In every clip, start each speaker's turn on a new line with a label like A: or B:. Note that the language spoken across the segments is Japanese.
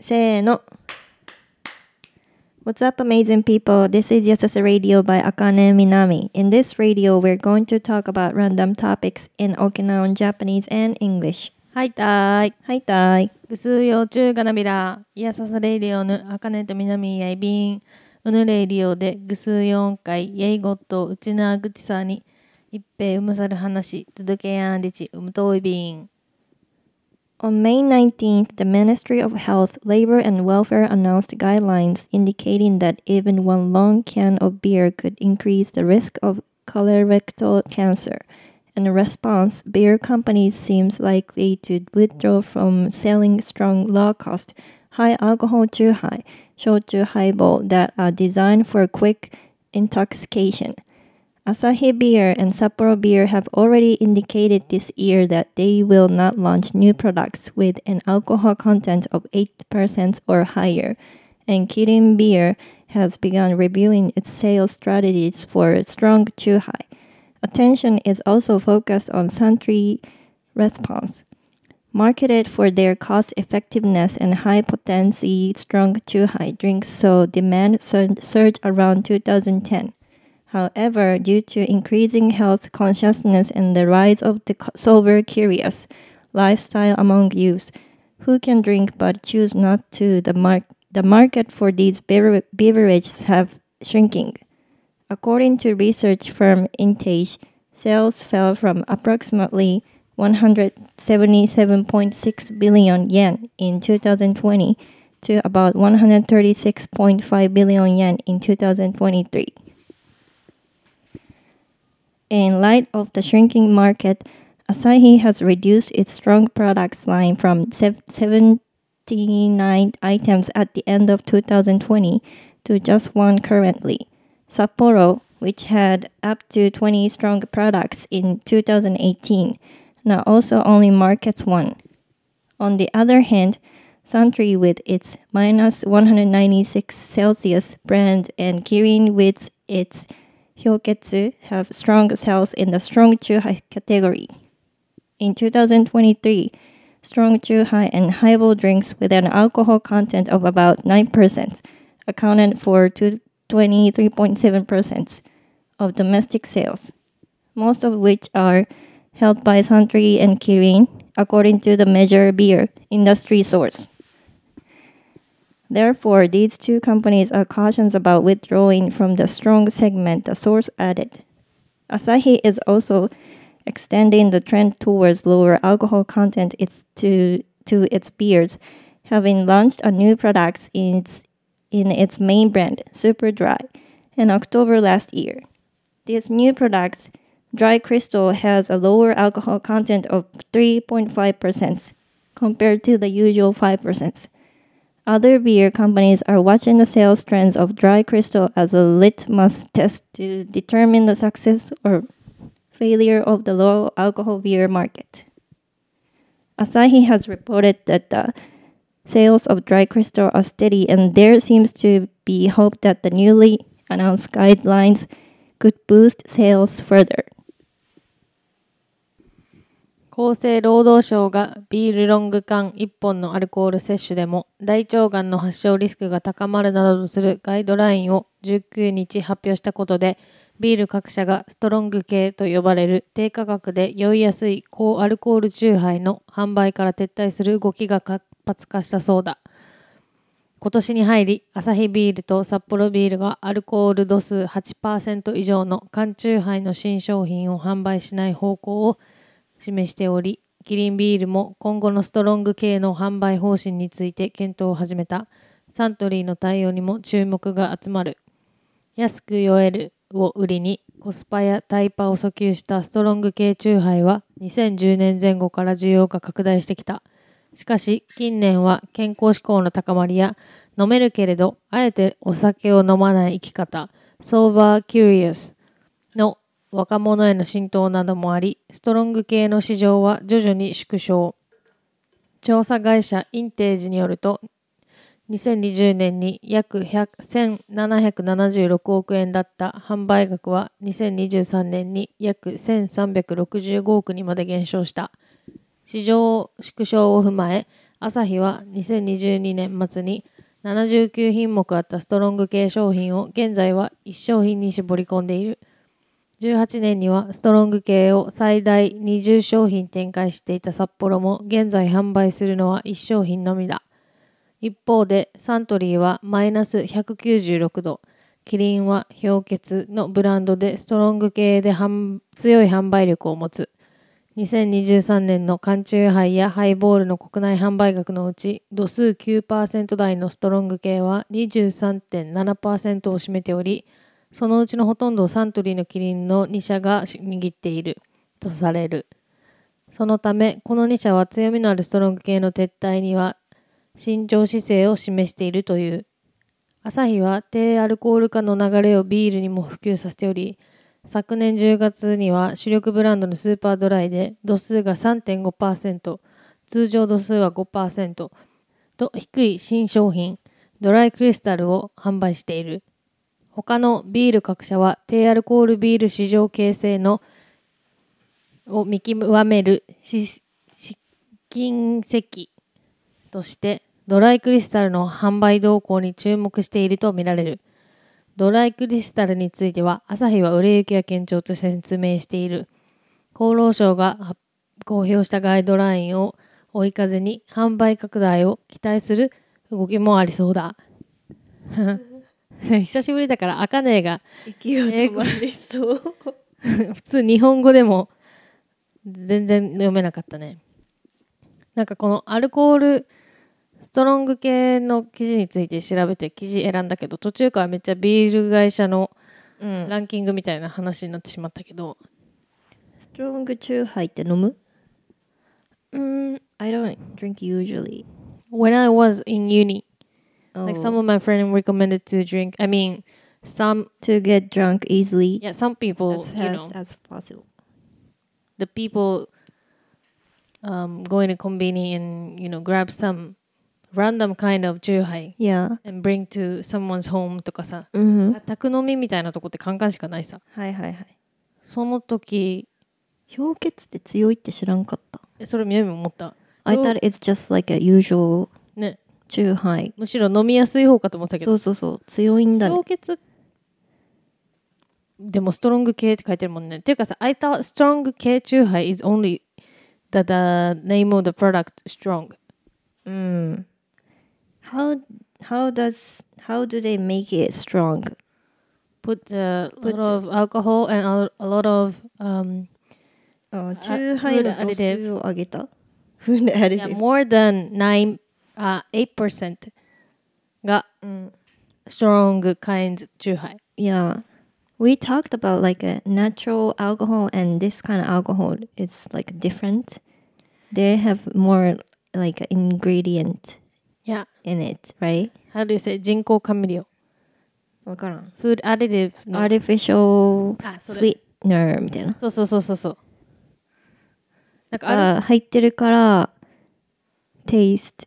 A: せーの。What's up, amazing people? This is Yasasa Radio by Akane Minami. In this radio, we're going to talk about random topics in Okinawan Japanese and English. はいたーい。はいたーい。ぐすよ
B: ちゅうがなびら、いやささレイディオぬ、あかねとみなみやいびん、うぬレイディオで、ぐす4回、やいごと、うちなぐちさに、いっぺうむさる話、続けやんでち、うむといびん。
A: On May 19th, the Ministry of Health, Labor and Welfare announced guidelines indicating that even one long can of beer could increase the risk of colorectal cancer. In response, beer companies seem likely to withdraw from selling strong, low-cost, high-alcohol chuhai, shochu highball that are designed for quick intoxication. Asahi Beer and Sapporo Beer have already indicated this year that they will not launch new products with an alcohol content of 8% or higher, and Kirin Beer has begun reviewing its sales strategies for strong Chuhai. Attention is also focused on Santry Response. Marketed for their cost effectiveness and high potency strong Chuhai drinks saw demand surge around 2010 However, due to increasing health consciousness and the rise of the sober curious lifestyle among youth, who can drink but choose not to, the, mar- the market for these bever- beverages have shrinking. According to research firm Intage, sales fell from approximately 177.6 billion yen in 2020 to about 136.5 billion yen in 2023. In light of the shrinking market, Asahi has reduced its strong products line from 79 items at the end of 2020 to just one currently. Sapporo, which had up to 20 strong products in 2018, now also only markets one. On the other hand, Santry with its minus 196 Celsius brand and Kirin with its Hyoketsu have strong sales in the strong Chuhai category. In 2023, strong Chuhai and highball drinks with an alcohol content of about 9% accounted for 23.7% of domestic sales, most of which are held by Suntory and Kirin, according to the major Beer industry source. Therefore, these two companies are cautioned about withdrawing from the strong segment, the source added. Asahi is also extending the trend towards lower alcohol content it's to, to its beers, having launched a new product in its, in its main brand, Super Dry, in October last year. This new product, Dry Crystal, has a lower alcohol content of 3.5% compared to the usual 5%. Other beer companies are watching the sales trends of dry crystal as a litmus test to determine the success or failure of the low alcohol beer market. Asahi has reported that the sales of dry crystal are steady, and there seems to be hope that the newly announced guidelines could boost sales further.
B: 厚生労働省がビールロング缶1本のアルコール摂取でも大腸がんの発症リスクが高まるなどとするガイドラインを19日発表したことでビール各社がストロング系と呼ばれる低価格で酔いやすい高アルコール酎ハイの販売から撤退する動きが活発化したそうだ今年に入りアサヒビールとサッポロビールがアルコール度数8%以上の缶酎ハイの新商品を販売しない方向を示しており、キリンビールも今後のストロング系の販売方針について検討を始めた。サントリーの対応にも注目が集まる。安く酔えるを売りにコスパやタイパを訴求したストロング系酎ハイは2010年前後から需要が拡大してきた。しかし近年は健康志向の高まりや飲めるけれどあえてお酒を飲まない生き方ソーバーキュリアスの若者への浸透などもあり、ストロング系の市場は徐々に縮小。調査会社インテージによると、2020年に約1776億円だった販売額は2023年に約1365億にまで減少した市場縮小を踏まえアサヒは2022年末に79品目あったストロング系商品を現在は1商品に絞り込んでいる。18年にはストロング系を最大20商品展開していた札幌も現在販売するのは1商品のみだ。一方でサントリーはマイナス196度、キリンは氷結のブランドでストロング系で強い販売力を持つ。2023年の缶中杯やハイボールの国内販売額のうち度数9%台のストロング系は23.7%を占めており、そのうちのほとんどをサントリーのキリンの2社が握っているとされる。そのため、この2社は強みのあるストロング系の撤退には慎重姿勢を示しているという。アサヒは低アルコール化の流れをビールにも普及させており、昨年10月には主力ブランドのスーパードライで度数が3.5%、通常度数は5%と低い新商品、ドライクリスタルを販売している。他のビール各社は低アルコールビール市場形成のを見極める資金石としてドライクリスタルの販売動向に注目しているとみられるドライクリスタルについては朝日は売れ行きや堅調と説明している厚労省が公表したガイドラインを追い風に販売拡大を期待する動きもありそうだ 久しぶりだからあかねえが
A: 息が止まりそう、
B: 普通日本語でも全然読めなかったねなんかこのアルコールストロング系の記事について調べて記事選んだけど途中からめっちゃビール会社のランキングみたいな話になってしまったけど、うん、
A: ストロングチューハイって飲むうん I don't drink usually When I was
B: in uni Oh. Like some of my friends recommended to drink. I mean, some to
A: get drunk easily. Yeah, some people as fast you know, as possible.
B: The people um, going to kombini and you know grab some random kind of juhai yeah. and bring to someone's home とかさ、mm hmm. 宅飲みみたいなとこってカンカンしかないさはいはいはいその時
A: 氷結って強いって知らんかっ
B: たそれみやみも思った I thought
A: it's just like a usual チハイ
B: むしろ飲みやすい方かと思ったけどそうそうそう強いんだね凍結でもストロング系って書いてるもんねっていうかさ I thought strong 系チューハイ is
A: only the, the name of the product strong うん how how does how do they make it strong put a lot of alcohol and a a lot of um あチュハイの度数を
B: 上げた f o h more than nine あ8%が uh, strong kinds 酎ハイ
A: Yeah. We talked about like a uh, natural alcohol and this kind of alcohol is like different. They have more like ingredient yeah. in it, right?
B: How do you say 人工甘味料わからん。
A: Food additive の artificial あそれ sweetener みたいな。そうそうそうそうそう。なんかあるが入ってるから taste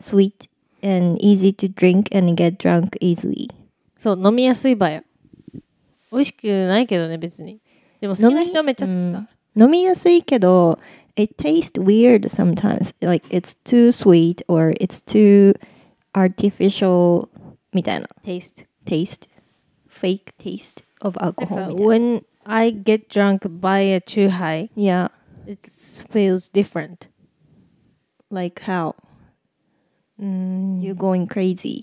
A: sweet and easy to drink and get drunk easily.
B: そう、飲みやすい場や。美味しくないけどね、別に。でも好きな人はめっちゃ好きさ。
A: 飲みやすいけど、it tastes weird sometimes. Like it's too sweet or it's too artificial みたいな。taste. taste. fake taste of alcohol. When I get drunk by a too high, yeah, it feels different. Like how? うん You going crazy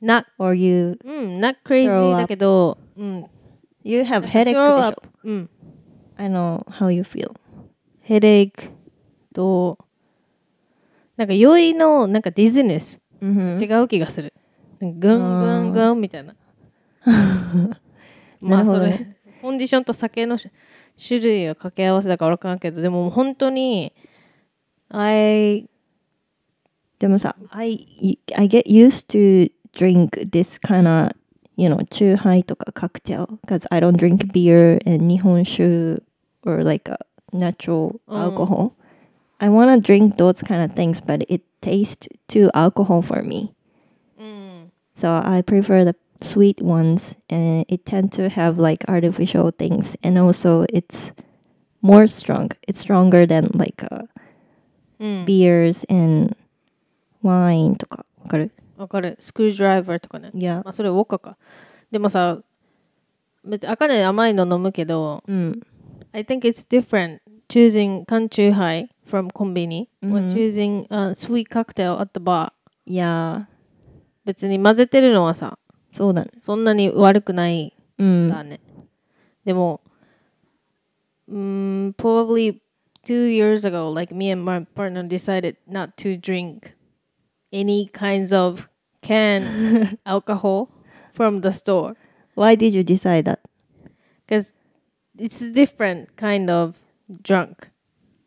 A: not or you うん not crazy だけどうん You have headache でしょうん I know how you feel
B: headache となんか酔いのなんかディズニス、違う気がするぐんぐんぐんみたいなまあそれ、コンディションと酒の種類は掛け合わせだからわからんけどでも本当に
A: I でもさ I, I get used to drink this kind of you know チューハイとかカクテル because I don't drink beer and 日本酒 or like a natural mm. alcohol、I wanna drink those kind of things but it tastes too alcohol for mm. So I prefer the sweet ones and it tend to have like artificial things and also it's more strong it's stronger than like uh, mm. beers and ワインとかわかる
B: わかるスクールドライバーとかねいや、まあ、それウォッカかでもさ別にあかね甘いの飲むけど、うん、I think it's different choosing 缶チューハイ from コンビニ、うん、or choosing a sweet cocktail at the bar いや別に混ぜてるのはさそうだねそんなに悪くないだね、うん、でもうん probably two years ago like me and my partner decided not to drink any kinds of can alcohol from the store.
A: Why did you decide that?
B: Because it's a different kind of drunk.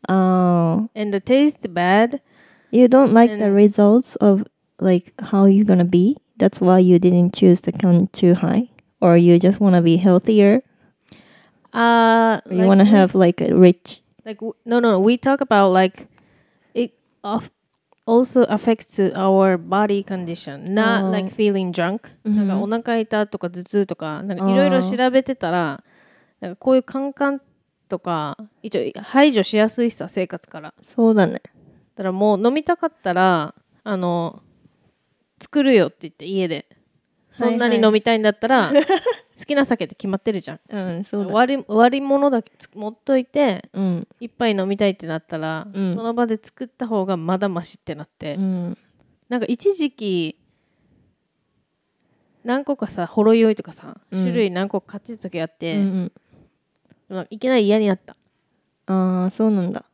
A: Oh. And the taste bad. You don't like the results of like how you're gonna be. That's why you didn't choose to come too high, or you just wanna be healthier. Uh, you like wanna we, have like a rich.
B: Like no, no, no. We talk about like it off also affects our body condition not like feeling drunk、うん、なんかお腹痛とか頭痛とかなんかいろいろ調べてたらなんかこういうカンカンとか一応排除しやすいさ生活からそうだねだからもう飲みたかったらあの作るよって言って家でそんなに飲みたいんだったら、はいはい、好きな酒って決まってるじゃん、うん、そう割り割り物だけ持っといて、うん、一杯飲みたいってなったら、うん、その場で作った方がまだましってなって、うん、なんか一時期何個かさほろ酔いとかさ、うん、種類何個か買ってた時あって、うんうん、いきなり嫌になったああそうなんだ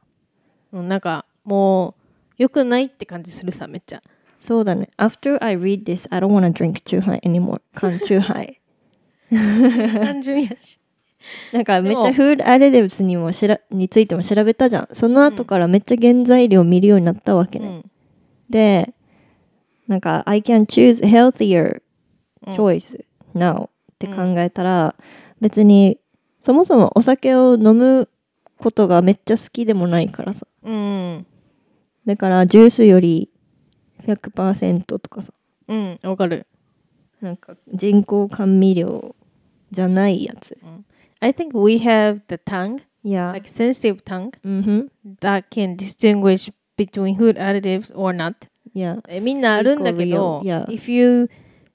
B: なんかもうよくないって感じするさめっちゃ
A: そうだね。After I read this, I don't wanna drink too high anymore. 缶 too high.
B: 単 純やし。
A: なんかめっちゃフードアレルブスにもしらについても調べたじゃん。その後からめっちゃ原材料見るようになったわけね。うん、で、なんか I can choose healthier choice now、って考えたら、別にそもそもお酒を飲むことがめっちゃ好きでもないからさ。うん、だからジュースより100%とかさうんわかるなんか人工甘味料じゃないやつ、うん、I think we have the tongue yeah like sensitive tongue、mm hmm.
B: that can distinguish between food additives or not yeah みんなあるんだけど yeah. if you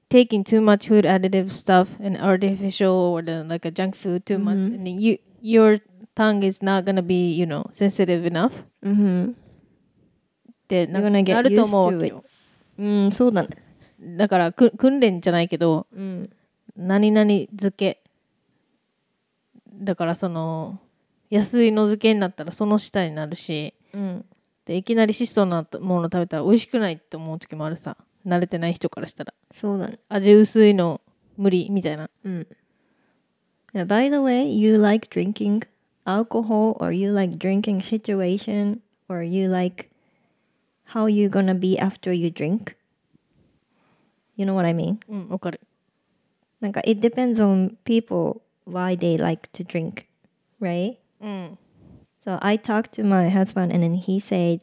B: taking too much food additive stuff and artificial or the, like a junk food too mm -hmm. much and you your tongue is not gonna be you know sensitive enough mm -hmm. ってななると思うわけよ。うん、そうだね。だからく訓練じゃないけど、うん、何々漬けだからその安いの漬けになったらその下になるし、うん、でいきなり質素なもの食べたら美味しくないって思う時もあるさ
A: 慣れてない人からしたらそうだね味薄いの無理みたいなうん Now, by the way, you like drinking alcohol or you like drinking situation or you like how you gonna be after you drink you know what i mean mm, Like it depends on people why they like to drink right mm. So I talked to my husband, and then he said,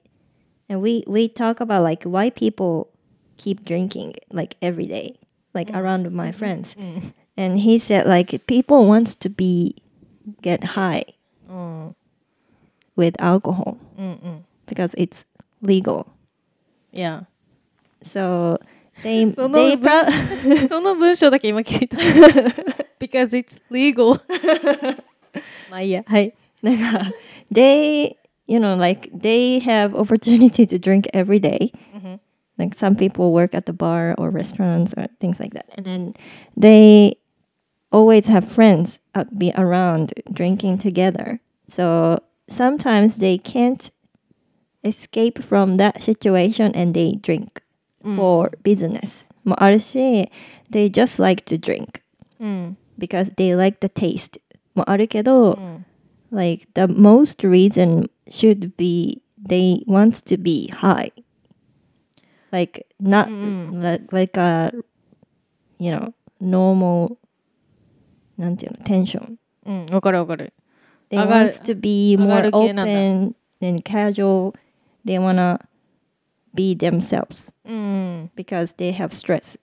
A: and we we talk about like why people keep drinking like every day, like mm. around my friends, and he said like people wants to be get high with alcohol because it's legal. Yeah. So they その they pro-
B: Because it's legal.
A: they you know like they have opportunity to drink every day. Mm-hmm. Like some people work at the bar or restaurants or things like that, and then they always have friends uh, be around drinking together. So sometimes they can't escape from that situation and they drink mm. for business もあるし they just like to drink mm. because they like the taste もあるけど、mm. like the most reason should be they want to be high like not mm like, like a you know normal なんていうのテンション
B: うんわかるわかる
A: mm, they wants to be more open and casual they want to be themselves mm. because they have stress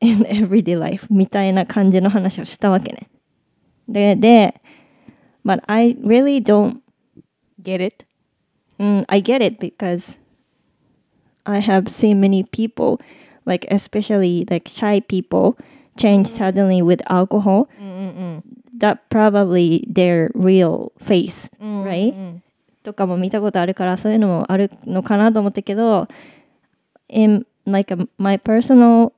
A: in everyday life みたいな感じの話をしたわけね。で、で、but I really don't get it. Mm, I get it because I have seen many people, like especially like shy people, change mm. suddenly with alcohol. Mm, mm That probably their real face, right? とかも見たことあるからそういうのもあるのかなと思ったけど in like a, my personal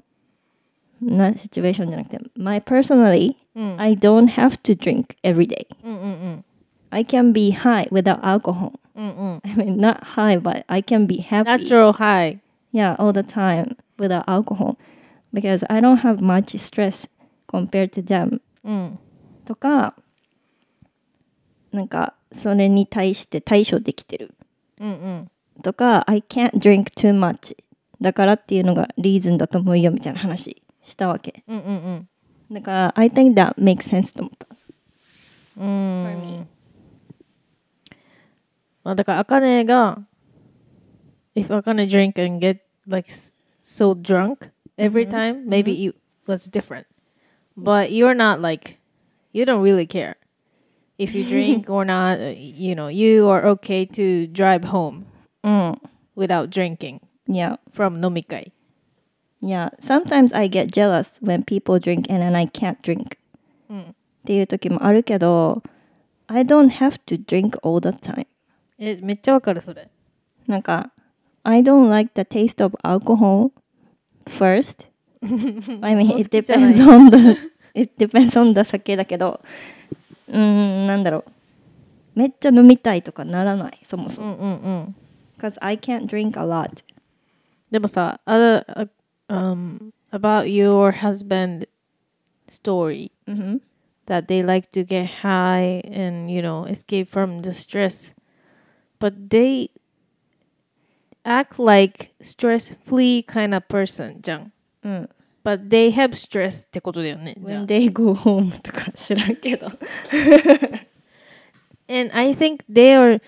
A: な situation じゃなくて my personally、うん、I don't have to drink every day、うんうんうん、I can be high without alcohol、うんうん、I mean not high but I can be happy natural high yeah all the time without alcohol because I don't have much stress compared to them、うん、とかなんかそれに対して対処できてる、うんうん、とか「I can't drink too much」だからっていうのがリーズンだと思うよみたいな話したわけ、うんうんうん、だから「I think that makes sense」と思ったうん、
B: まあ、だからあかねが「If I c a drink and get like so drunk every time、m m m a y b e it was different but you're not like you don't really care if you drink or not, uh, you know, you are okay to drive home mm. without drinking. Yeah. From nomikai.
A: Yeah. Sometimes I get jealous when people drink and then I can't drink. Mm. I do don't have to drink all the time. Eh, I do don't like the taste of alcohol first. I mean, it depends on the it depends on the 酒だけど。うんなんだろうめっちゃ飲みたいとかならないそもそも、うんうんうん Because I can't drink a lot でもさ、
B: other, uh, um, about your husband story、mm hmm. that they like to get high and you know escape from the stress, but they act like stress free kind of person じゃん。うん。but they have stress ってことだよね。When
A: they go home
B: とか知らんけど。and I think they are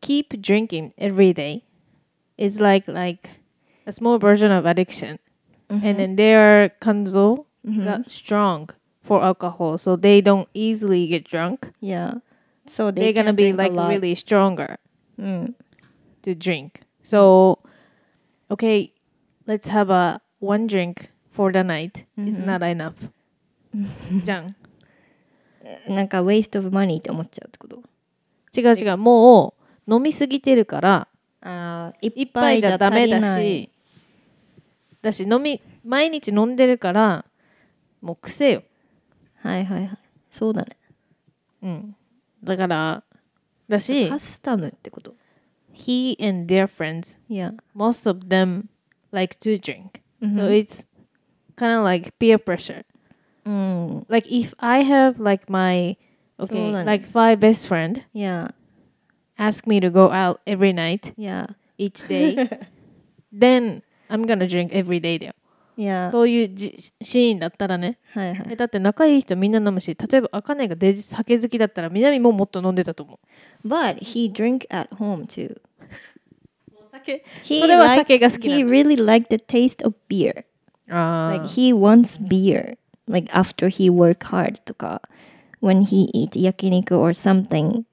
B: keep drinking every day. It's like like a small version of addiction. Mm -hmm. And then are kanzo mm -hmm. strong for alcohol, so they don't easily get drunk. Yeah. So they are gonna be like really stronger mm. to drink. So okay, let's have a one drink for the night is not enough、じゃん
A: なんか waste of money って思っちゃうってこと
B: 違う違うもう飲みすぎてるからあいっぱいじゃダメだしだし飲み毎日飲んでるからもう癖よ
A: はいはいはいそうだねうん
B: だからだしカスタムってこと He and their friends yeah most of them like to drink、mm hmm. so it's kind of like peer pressure. Mm. Like if I have like my okay like five best friend. Yeah. Ask me to go out every night. Yeah. Each day. then I'm gonna drink every day だよ。Yeah. そういうシーンだったらね、はいはい、だって仲いい人みんな飲むし例えばあかねがデジ酒好きだったら南ももっと飲んでたと思う But he
A: drink at home too 酒それは酒が好きなんだ He really liked the taste of beer like ah. he wants beer like after he work hard とか when he eat yakiniku or something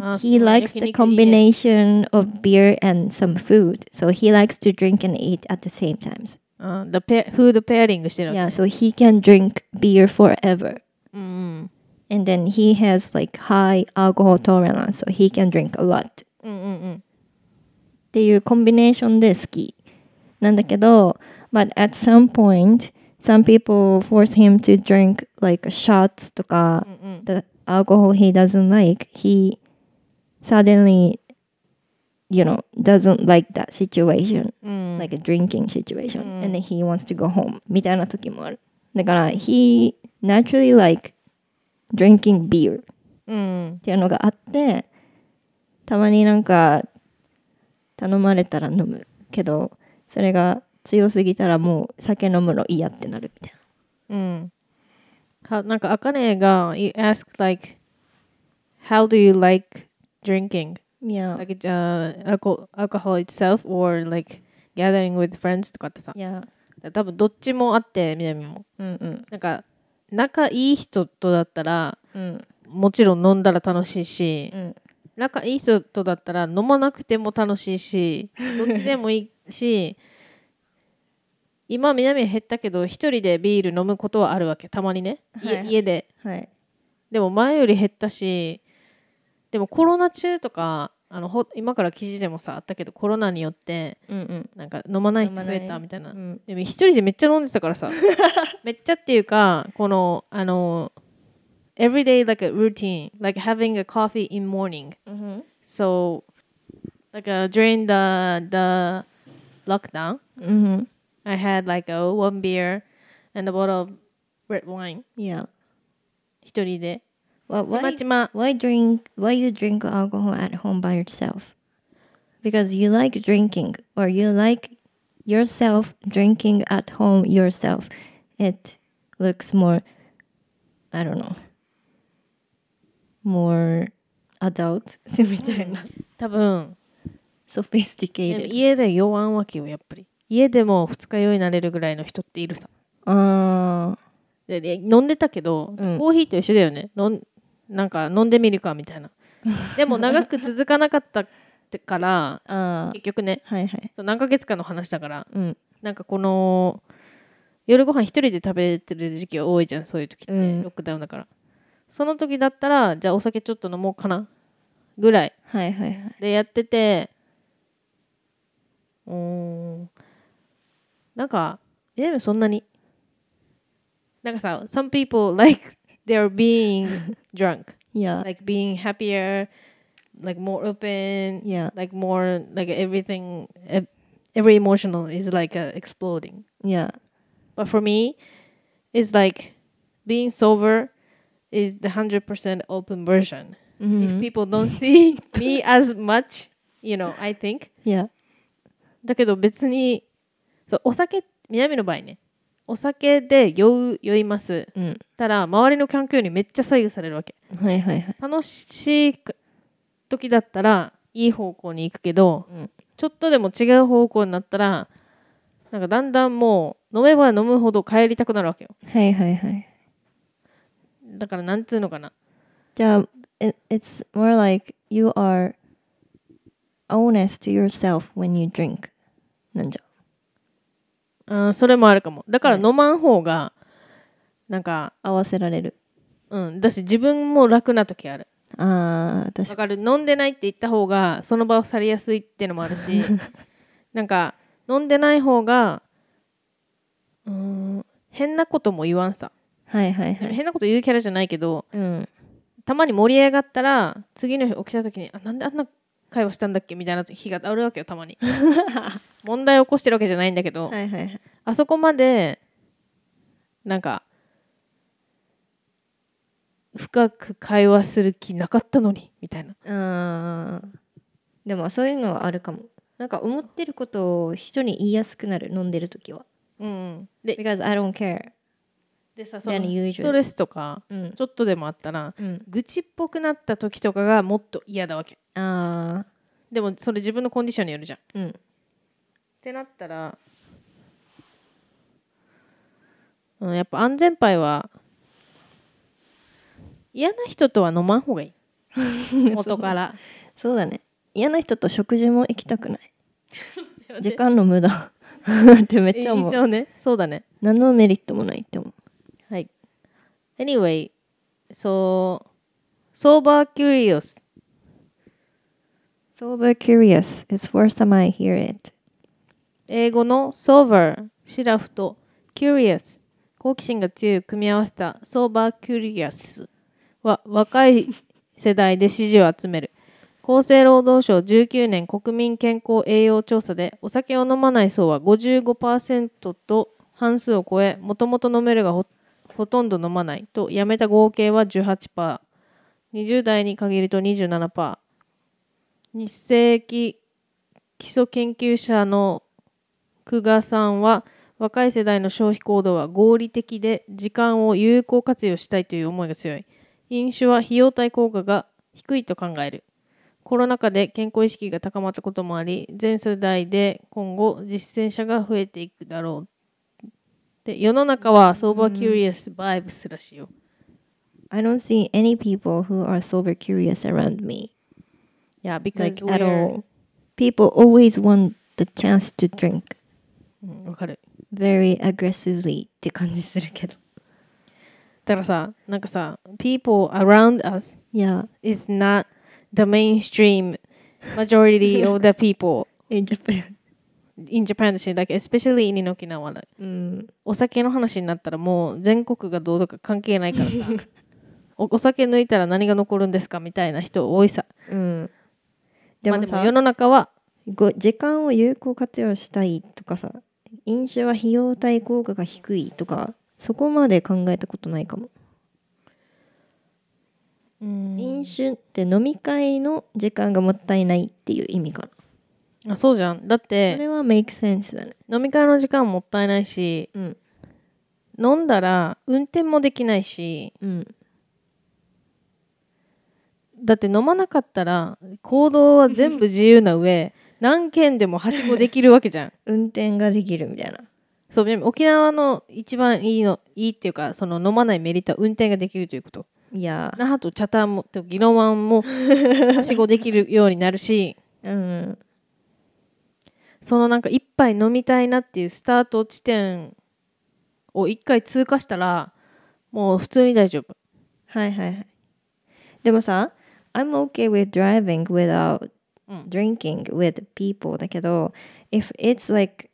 A: ah, he likes the combination of beer and some food so he likes to drink and eat at the same times ah, the pair, food pairing yeah so he can drink beer forever, mm. and then he has like high alcohol tolerance so he can drink a lot. lot、うんうんうん、っていうコンビネーションで好きなんだけど、うん mm, mm, but at some point, some people force him to drink like shots とか、mm the alcohol he doesn't like. He suddenly, you know, doesn't like that situation, mm. like a drinking situation, mm. and then he wants to go home みたいな時もある。だから、he naturally like drinking beer mm. っていうのがあって、たまになんか頼まれたら飲むけど、それが強すぎたらもう酒飲むの嫌ってなるみたい
B: な。うん。なんか、あかねが、You ask like, how do you like drinking? Yeah. Like, uh, alcohol, alcohol itself or like gathering with friends とかってさ。Yeah. 多分どっちもあってみなみも、うんうん、なんか仲いい人とだったら、うん、もちろん飲んだら楽しいし、うん、仲いい人とだったら飲まなくても楽しいし どっちでもいいし今南減ったけど一人でビール飲むことはあるわけたまにね、はい、家で、はい、でも前より減ったしでもコロナ中とかあのほ今から記事でもさあったけどコロナによって、うんうん、なんか飲まない人増えたみたいな、うん、でも一人でめっちゃ飲んでたからさ めっちゃっていうかこのあの every day like a routine like having a coffee in morning、mm hmm. so like、uh, during the the lockdown、mm hmm. I had like a one beer and a bottle of red wine. Yeah. 一人で。Well, why,
A: why drink? Why you drink alcohol at home by yourself? Because you like drinking, or you like yourself drinking at home yourself. It looks more, I don't know, more adult
B: Sophisticated. 家で酔わんわけよやっぱり。家でも二日酔いになれるぐらいの人っているさあで飲んでたけど、うん、コーヒーと一緒だよねのなんか飲んでみるかみたいな でも長く続かなかったから結局ね、はいはい、そう何ヶ月かの話だから、うん、なんかこの夜ご飯一人で食べてる時期が多いじゃんそういう時って、うん、ロックダウンだからその時だったらじゃあお酒ちょっと飲もうかなぐらいでやってて、はいなんか、でもそんなに。なんかさ、some people like they're being drunk. Yeah. Like being happier, like more open. Yeah. Like more, like everything, every emotional is like uh, exploding. Yeah. But for me, it's like being sober is the 100% open version. Mm-hmm. If people don't see me as much, you know, I think. Yeah. だけど別にそうお酒南の場合ねお酒で酔う酔います、うん、たら周りの環境にめっちゃ左右されるわけ、はいはいはい、楽しい時だったらいい方向に行くけど、うん、ちょっとでも違う方向になったらなんかだんだんもう飲めば飲むほど帰りたくなるわけよ
A: はいはいはい
B: だからなんつうのかな
A: じゃあ it, s more like you are honest to yourself when you drink なんじゃ
B: うんそれもあるかもだから飲まん方がなんか、合わせられるうんだし自分も楽な時ある
A: あーだ確か
B: かる飲んでないって言った方がその場を去りやすいってのもあるし なんか飲んでない方がうーん変なことも言わんさはいはいはい変なこと言うキャラじゃないけどうんたまに盛り上がったら次の日起きた時にあなんであんな会話したんだっけみたいな日があるわけよたまに 問題を起こしてるわけじゃないんだけど、はいはいはい、あそこまでなんか
A: 深く会話する気なかったのにみたいなでもそういうのはあるかもなんか思ってることを人に言いやすくなる飲んでる時はうん、で because I don't care
B: でさそのストレスとか、ちょっとでもあったら、うん、愚痴っぽくなった時とかがもっと嫌だわけあでもそれ自分のコンディションによるじゃん、うん、ってなったら、うん、やっぱ安全牌は
A: 嫌な人とは飲まんほうがいい
B: 元から
A: そうだね嫌な人と食事も行きたくない 時間の無駄 ってめっちゃ思う、
B: ね、そうだね
A: 何のメリットもないって思う
B: Anyway, so sober curious.
A: Sober curious is first time I hear it.
B: 英語の sober、シラフと curious、好奇心が強い組み合わせた sober curious は若い世代で支持を集める。厚生労働省19年国民健康栄養調査でお酒を飲まない層は55%と半数を超えもともと飲めるがほほとんど飲まないとやめた合計は 18%20 代に限ると27%。日清紀基礎研究者の久我さんは若い世代の消費行動は合理的で時間を有効活用したいという思いが強い飲酒は費用対効果が低いと考えるコロナ禍で健康意識が高まったこともあり全世代で今後実践者が増えていくだろうで世の中は sober curious vibes らしいよ。
A: I don't see any people who are sober curious around me.
B: Yeah, because like at all.
A: People always want the chance to drink. Mm, Very aggressively って感じするけど。
B: だからさ、なんかさ、people around us yeah. is not the mainstream majority of the people in Japan. in Japan だし、like, especially in Okinawa、うん、お酒の話になったらもう全国がどうとか関係ないからさおお酒抜いたら何が残るんですかみたいな人多いさ、うん、
A: でも,、でも世の中はご時間を有効活用したいとかさ飲酒は費用対効果が低いとかそこまで考えたことないかも、うん、飲酒って飲み会の時間がもったいないっていう意味かな
B: あそうじゃんだっそ
A: てれはメイクセンスだね
B: 飲み会の時間もったいないしうん飲んだら運転もできないしうんだって飲まなかったら行動は全部自由な上 何軒でもはしごできるわけじゃん 運転ができるみたいなそうでも沖縄の一番いいのいいっていうかその飲まないメリットは運転ができるということいや那覇と北谷もと宜野湾も はしごできるようになるしうんそのなんか一杯飲みたいなっていうスタート地点を一回通過したらもう普通に大丈夫
A: はいはいはいでもさ I'm okay with driving without drinking with people だけど if it's like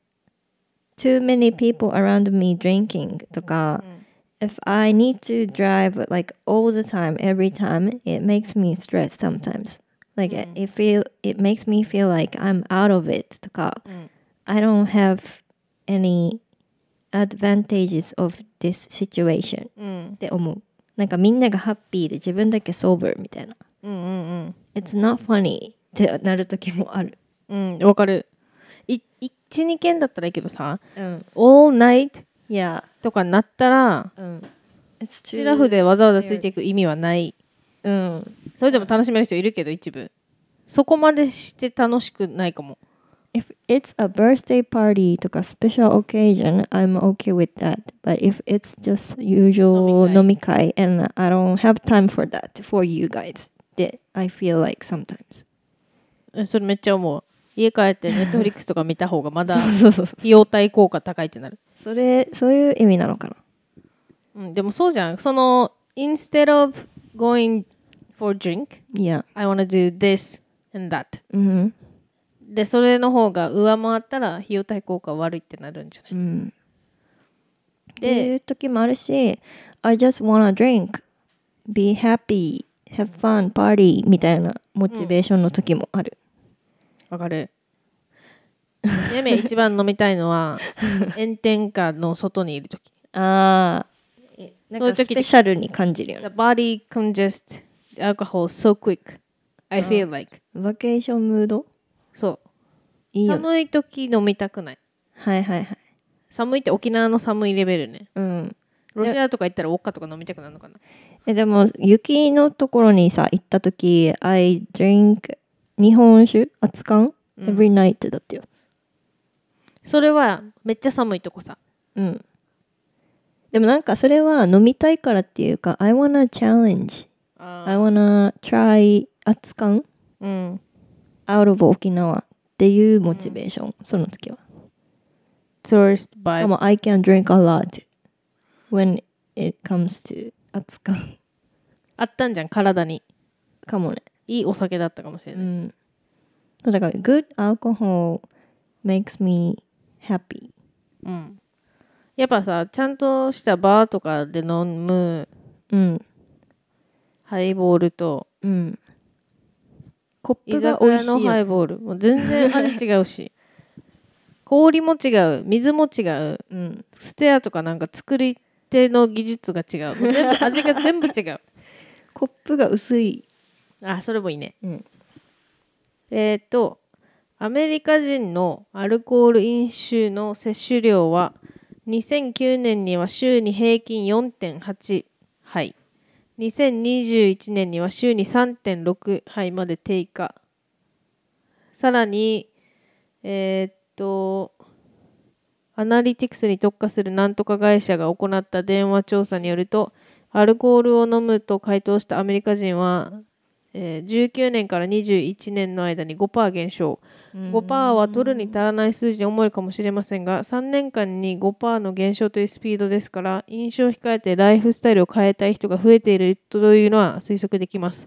A: too many people around me drinking とか、if I need to drive like all the time every time it makes me stressed sometimes Like、うん、it feel it makes me feel like I'm out of it とか、うん、I don't have any advantages of this situation、うん、って思う。なんかみんながハッピーで自分だけ sober みたいな。うんうんうん。It's not funny ってなる時もある。うん、わかる。一、二件だったらいいけどさ、うん、
B: all night yeah. とかなったら、うん、It's too シラフでわざわざついていく意味はないうんそれでも楽しめる人いるけど一部そこまでして楽しくないかも
A: If it's a birthday party とか special occasion, I'm okay with that. But if it's just usual 飲み会 and I don't have time for that for you guys, that I feel like sometimes.
B: それめっちゃ思う。家帰ってネットフリックスとか見た方がまだ費用対効果高いってなる。
A: それそういう意味なのかな。うん、
B: でもそうじゃん。その instead of going for drink. Yeah. I want to do this and that. うん。で、それの方が上回ったら費用対効果悪いってなるんじゃな
A: い、うん、っていう時もあるし、I just wanna drink, be happy, have fun, party みたいなモチベーションの時もある。
B: わ、うん、かる。やめ一番飲みたいのは 炎天下の外にいる時。ああ。そういう時スペシャルに感じるよね。The body c o n g e s t alcohol so quick. I feel like. バケーションムードそう。いい寒い時飲みたくない。はいはいはい。寒いって沖縄の寒いレベルね。うん。ロシアとか行ったらウォッカとか飲みたくなるのかな。
A: えでも雪のところにさ行った時 I drink 日本酒熱燗、う every night だってよ。
B: それはめっちゃ寒いとこさ。
A: うん。でもなんかそれは飲みたいからっていうか I wanna challenge I wanna try 熱感、うん、out of 沖縄っていうモチベーション、その時は。Tourist b e しかも I can drink a lot when it comes to 熱感。
B: あったんじゃん、体に。かもね。いいお酒だったかもしれない、うん、
A: だから、good alcohol makes me happy。うん。
B: やっぱさ、ちゃんとしたバーとかで飲む。うん。ハイボールと、
A: うん、コップが美味しいのハイボールもう全然味違
B: うし 氷も違う水も違う、うん、ステアとかなんか作り手の技術が違う全部味が全部違う コップが薄いあそれもいいね、うん、えっ、とアメリカ人のアルコール飲酒の摂取量は2009年には週に平均4.8杯2021年には週に3.6杯まで低下さらにえー、っとアナリティクスに特化するなんとか会社が行った電話調査によるとアルコールを飲むと回答したアメリカ人は、えー、19年から21年の間に5%減少5%は取るに足らない数字に思えるかもしれませんが3年間に5%の減少というスピードですから飲酒を控えてライフスタイルを変えたい人が増えているというのは推測できます。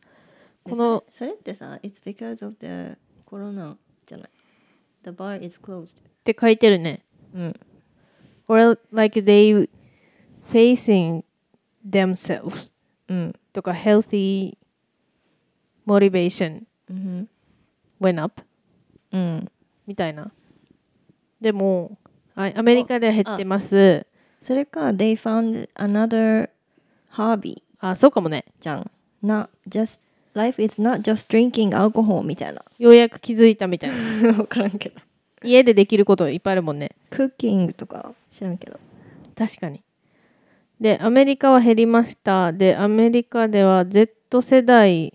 A: このそれってさ「It's because of the コロナ」じゃない「The bar is closed」っ
B: て書いてるね。うん。Or like they facing themselves、うん、とか healthy motivation、うん、
A: went up うん、みたいなでもアメリカでは減ってますそれか they found another hobby あそうかもねじゃん not just life is not just drinking alcohol みたいな
B: ようやく気づいたみたいな分 からんけど家でできることいっぱいあるもんねクッキングとか知らんけど確かにでアメリカは減りましたでアメリカでは Z 世代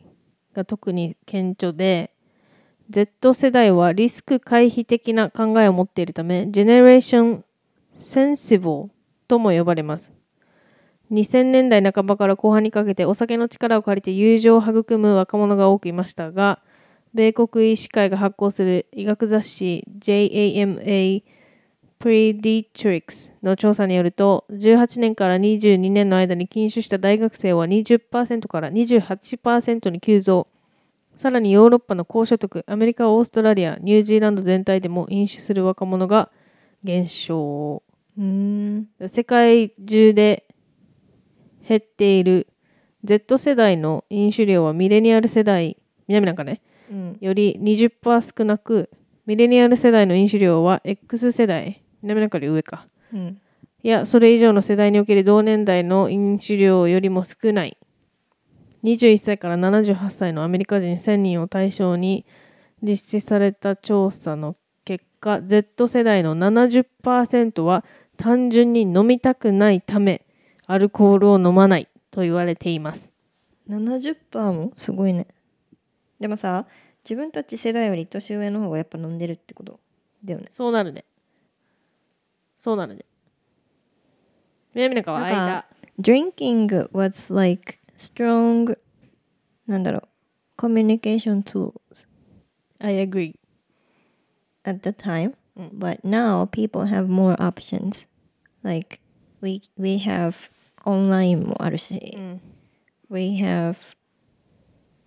B: が特に顕著で Z 世代はリスク回避的な考えを持っているため、Generation Sensible とも呼ばれます。2000年代半ばから後半にかけてお酒の力を借りて友情を育む若者が多くいましたが、米国医師会が発行する医学雑誌 JAMA Preditrix の調査によると、18年から22年の間に禁酒した大学生は20%から28%に急増。さらにヨーロッパの高所得、アメリカ、オーストラリア、ニュージーランド全体でも飲酒する若者が減少。うん世界中で減っている Z 世代の飲酒量はミレニアル世代南なんかね、うん、より20%少なくミレニアル世代の飲酒量は X 世代南なんかより上か、うん、いやそれ以上の世代における同年代の飲酒量よりも少ない21歳から78歳のアメリカ人1000人を対象に実施された調査の結果 Z 世代の70%は単純に飲みたくないためアルコールを飲まないと言われていま
A: す70%もすごいねでもさ自分たち世代より年上の方がやっぱ飲んでるってことだよねそうなるねそうなるね
B: 南中は間
A: Drinking was like strong なんだろう communication tools I agree at the time but now people have more options like we we have online もあるし、we have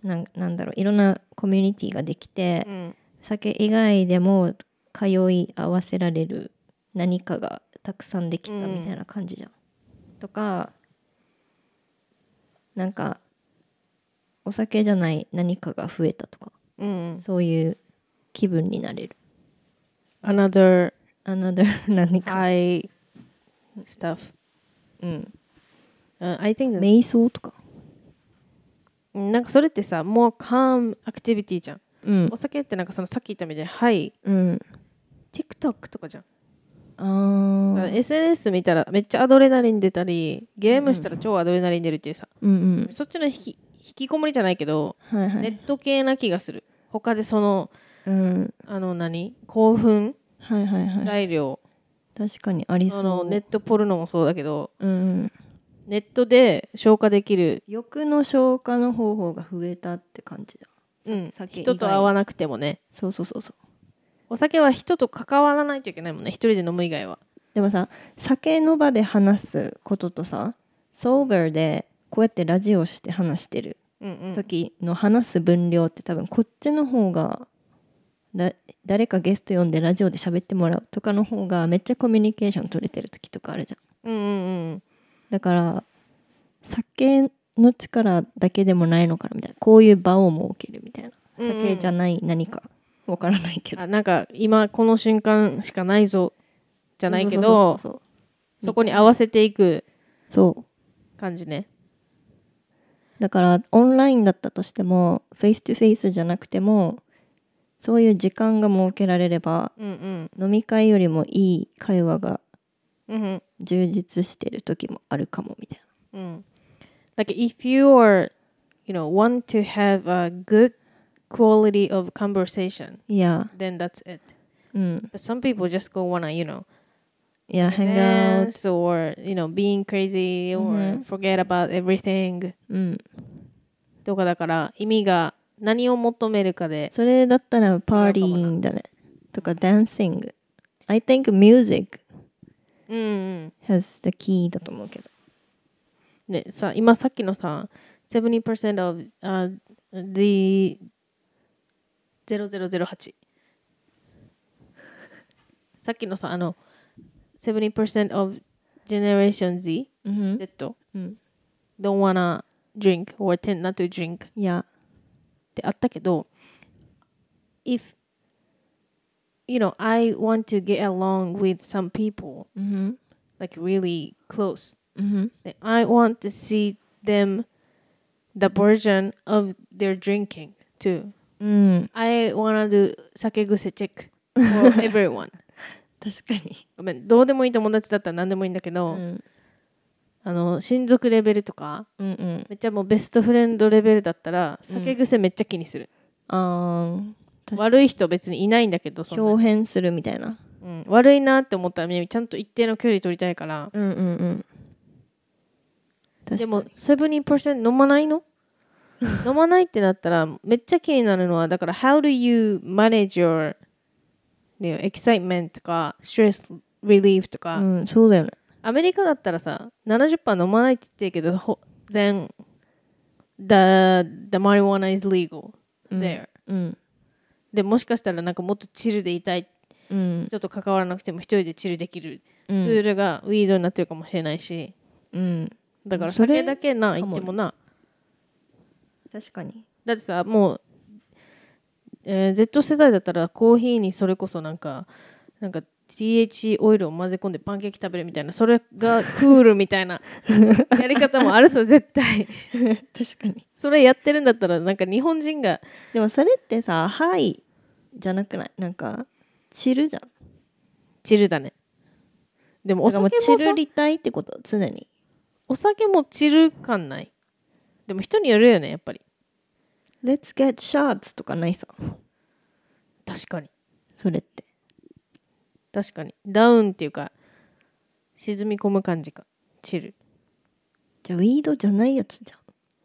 A: なんなんだろういろんなコミュニティができて、うん、酒以外でも通い合わせられる何かがたくさんできたみたいな感じじゃん。うん、とかなんかお酒じゃない何かが増えたとか、うん、そういう気分になれる another another 何か high
B: stuff うん、uh, I think 瞑想とかなんかそれってさもう calm activity じゃん、うん、お酒ってなんかそのさっき言ったみたいにはい、うん、TikTok とかじゃん
A: SNS
B: 見たらめっちゃアドレナリン出たりゲームしたら超アドレナリン出るっていうさ、うんうん、そっちの引き引きこもりじゃないけど、はいはい、ネット系な気がする他でその、うん、あの何興奮、はいはいはい、材料確かにありそうネットポルノもそうだけど、うん、ネットで消化できる欲
A: の消化の方法が増えたって感じだ、うん、人と会わなくてもねそうそうそうそう
B: お酒は人と関わらないといけないもんね一人で飲む以外は
A: でもさ酒の場で話すこととさソーバーでこうやってラジオして話してる時の話す分量って多分こっちの方が誰かゲスト呼んでラジオで喋ってもらうとかの方がめっちゃコミュニケーション取れてる時とかあるじゃん。うんうんうん、だから酒の力だけでもないのかなみたいなこういう場を設けるみたいな酒じゃない何か、うんうん
B: わからないけどあなんか今この瞬間しかないぞじゃないけどそこに合わせて
A: いくそ
B: う感じね
A: だからオンラインだったとしてもフェイストフェイスじゃなくてもそういう時間が設けられれば、うんうん、飲み会よりもいい会話が充実してる時もあるかもみたい
B: な。うん、like if you are you know want to have a good quality of conversation, yeah, then that's it. Mm. But some people just go wanna, you know,
A: yeah, hang out
B: or you know, being crazy or mm-hmm. forget about everything. Mm. とかだから意味が何を求めるかで
A: それだったらパーティーだねとかダンシング I think music has the key だと思うけど
B: でさ今さっきのさ70% of、uh, the 0008 さっきのさあの70% of Generation Z、mm-hmm. Z、うん、don't wanna drink or tend not to drink、yeah. ってあったけど if you know I want to get along with some peoplemm like really close、mm-hmm. I want to see them the version of their drinking too うん。I wanna do 酒癖チェック for everyone. 確かに。ごめん、どうでもいい友達だったら何でもいいんだけど、うん、あの親族レベルとか、うんうん、めっちゃもうベストフレンドレベルだったら酒癖めっちゃ気にする。
A: うん、悪
B: い人別にいないんだけど、表
A: 変するみたい
B: な。うん、悪いなって思ったらちゃんと一定の距離取りたいから。
A: うんうんうん。でも、セブンン飲ま
B: ないの飲まないってなったらめっちゃ気になるのはだから How do you manage your you know, excitement とか stress relief とか、うん、そうだよねアメリカだったらさ70%飲まないって言ってるけど then the, the marijuana is legal there、うん、うん、でもしかしたらなんかもっとチルでいたい、うん、人と関わらなくても一人でチルできるツールがウィードになってるかもしれないし、
A: うん、だから酒だけな言って
B: もなも確かにだってさもう、えー、Z 世代だったらコーヒーにそれこそなんかなんか THC オイルを混ぜ込んでパンケーキ食べるみたいなそれがクールみたいな やり方もあるさ絶対確
A: かにそれやってるんだったらなんか日本人がでもそれってさ「はい」じゃなくないなんか散るじゃん散るだねでもお酒も散るりたいってこと常にお酒も散る感ない
B: でも人によるよねやっぱり
A: Let's get shots とかないさ確かにそれって
B: 確かにダウンっていうか沈み込む感じかチル
A: じゃあウィードじゃないやつじゃん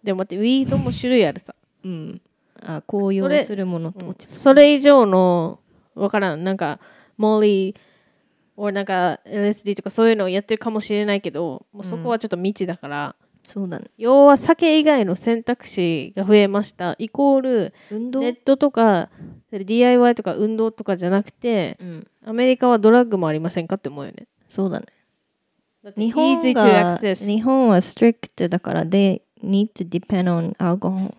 B: でも待ってウィードも種類あるさうんあ紅葉するものと落ちそれ,、それ以上の分からんなんかモーリー o なんか LSD とかそういうのをやってるかもしれないけどもうそこはちょっと未知だから、そうだね、要は酒以外の選択肢が増えましたイコールネットとか DIY とか運動とかじゃなくて、うん、アメリカはドラッグもありませんかって思うよねそうだね日本が日
A: 本は strict だから they need to depend on alcohol、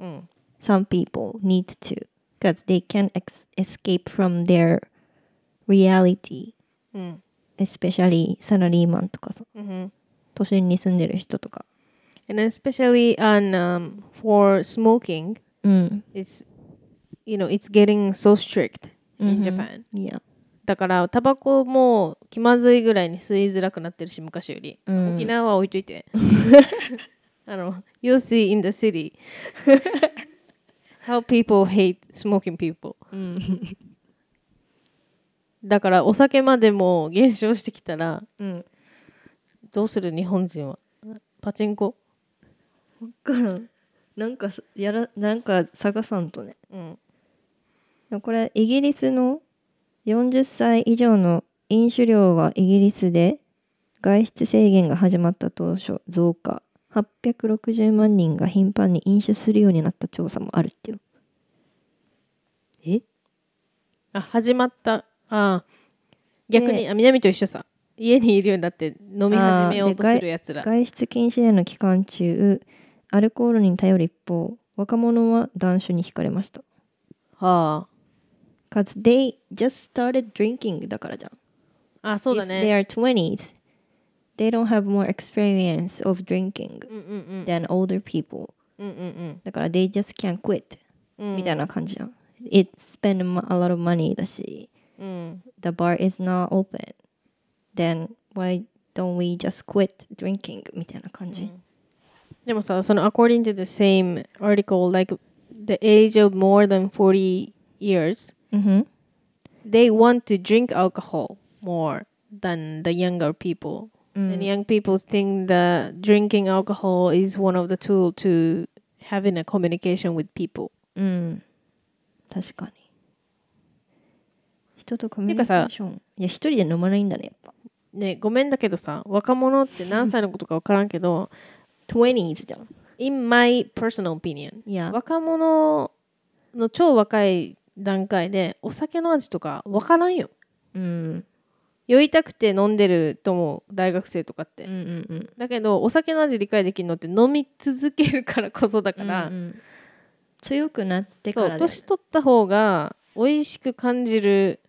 A: うん、some people need to because they can't escape from their reality、うん、especially サラリーマンとかさ、うん都心に住んでる人とか。
B: And especially on、um, for smoking, it's you know it's getting so strict in Japan. Yeah. だからタバコも気まずいぐらいに吸いづらくなってるし昔より、うん、沖縄は置いといてあの You'll see in the city how people hate smoking people、うん、だからお酒までも減少してきたら、うん、どうする日本人はパチンコ分
A: からんなんかやらなんか探さんとねうんこれイギリスの40歳以上の飲酒量はイギリスで外出制限が始まった当初増加860万人が頻繁に飲酒するようになった調査もあるってよえ
B: あ始まったあ逆に、あ南と一緒さ家にいるようになって飲み始めようとするやつら外
A: 出禁止令の期間中アルコールに頼る一方若者は断酒に惹かれましたはあ Cause they just started drinking だからじゃんあそうだね If they are 20s they don't have more experience of drinking than older people だから they just can't quit みたいな感じじゃん It spend a lot of money だしうん The bar is not open then why don't we just quit drinking? みたいな感じ。
B: でもさ、その according to the same article, like the age of more than 40 years, -hmm. they want to drink alcohol more than the younger people. Mm. And young people think that drinking alcohol is one of the tool to having a communication with people.
A: うん。確かに。
B: 人とコミュニケーション。いや、一人で飲まないんだね、やっぱ。Mm. ねごめんだけどさ若者って何歳のことか分からんけど 20s じゃん In my personal opinion、yeah. 若者の超若い段階でお酒の味とか分からんよ、うん、酔いたくて飲んでると思う大学生とかって、うんうんうん、だけどお酒の味理解できるのって飲み続けるからこそだから、うんうん、強くなってから、年取った方が美味しく感じる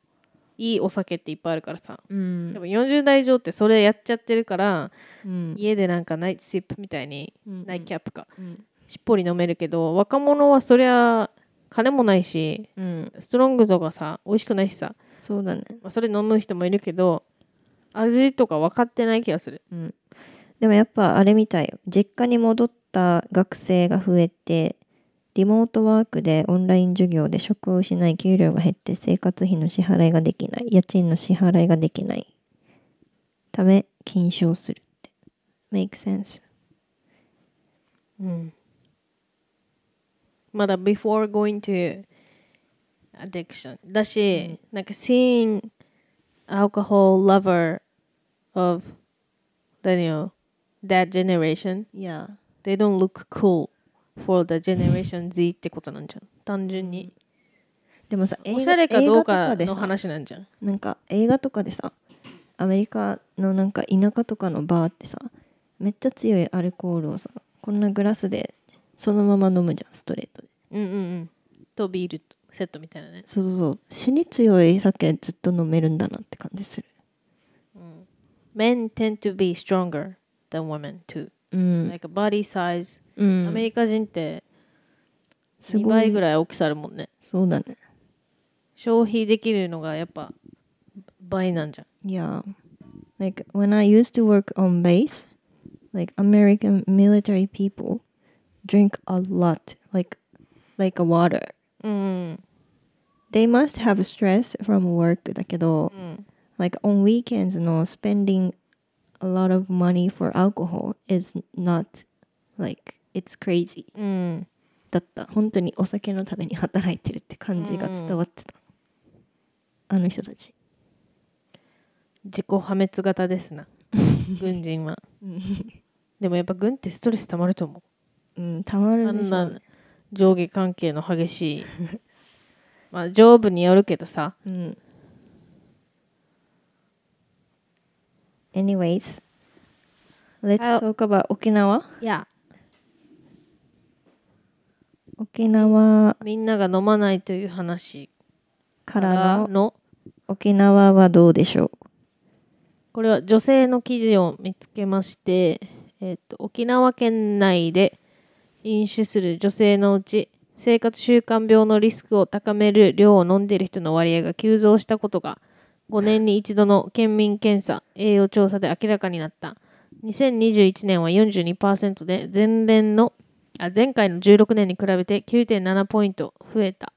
B: いいお酒っていっぱいあるからさ、うん、でも40代以上ってそれやっちゃってるから、うん、家でなんかナイトシップみたいに、うん、ナイキャップか、うん、しっぽり飲めるけど若者はそりゃ金もないし、うん、ストロングとかさ美味しくないしさそうだね、まあ、それ飲む人もいるけど味とか分かってない気がする、
A: うん、でもやっぱあれみたい実家に戻った学生が増えてリモートワークでオンライン授業で職を失い給料が減って生活費の支払いができない家賃の支払いができないため禁止をするって make sense うん
B: まだ before going to addiction だし、うん、なんか seeing alcohol lover of the you n o w that generation yeah they don't look cool for the generation Z ってことなんじゃん単純に、でもさおしゃれかどうかの話なんじゃん
A: なんか映画とかでさアメリカのなんか田舎とかのバーってさめっちゃ強いアルコールをさこんなグラスでそのまま飲むじゃんストレートで
B: うんうんうんとビールセットみたいなねそ
A: うそうそう死に強い酒ずっと飲めるんだなって感じする、
B: うん、Men tend to be stronger than women too、うん、like a body size うん、アメリカ人って2倍ぐらい大きさあるもんねそうだね消費できるのがやっぱ倍なんじゃ
A: ん Yeah like when I used to work on base like American military people drink a lot like like a water、うん、they must have stress from work だけど、うん、like on weekends の spending a lot of money for alcohol is not like It's crazy、うん、だった本当にお酒のために働いてるって感じが伝わってた、うん、あの人たち自己破滅型で
B: すな 軍人はでもやっぱ軍ってストレスたまると思ううんたまるでしょ、ね、上下関係の激しい まあ上部
A: によるけどさ、うん、anyways let's talk about 沖縄 yeah 沖縄
B: みんなが飲まないという話
A: からの沖縄はどうでしょう
B: これは女性の記事を見つけまして、えーと、と沖縄県内で飲酒する女性のうち生活習慣病のリスクを高める量を飲んでいる人の割合が急増したことが5年に一度の県民検査栄養調査で明らかになった2021年は42%で前年のあ前回の16年に比べて9.7ポイント増えた。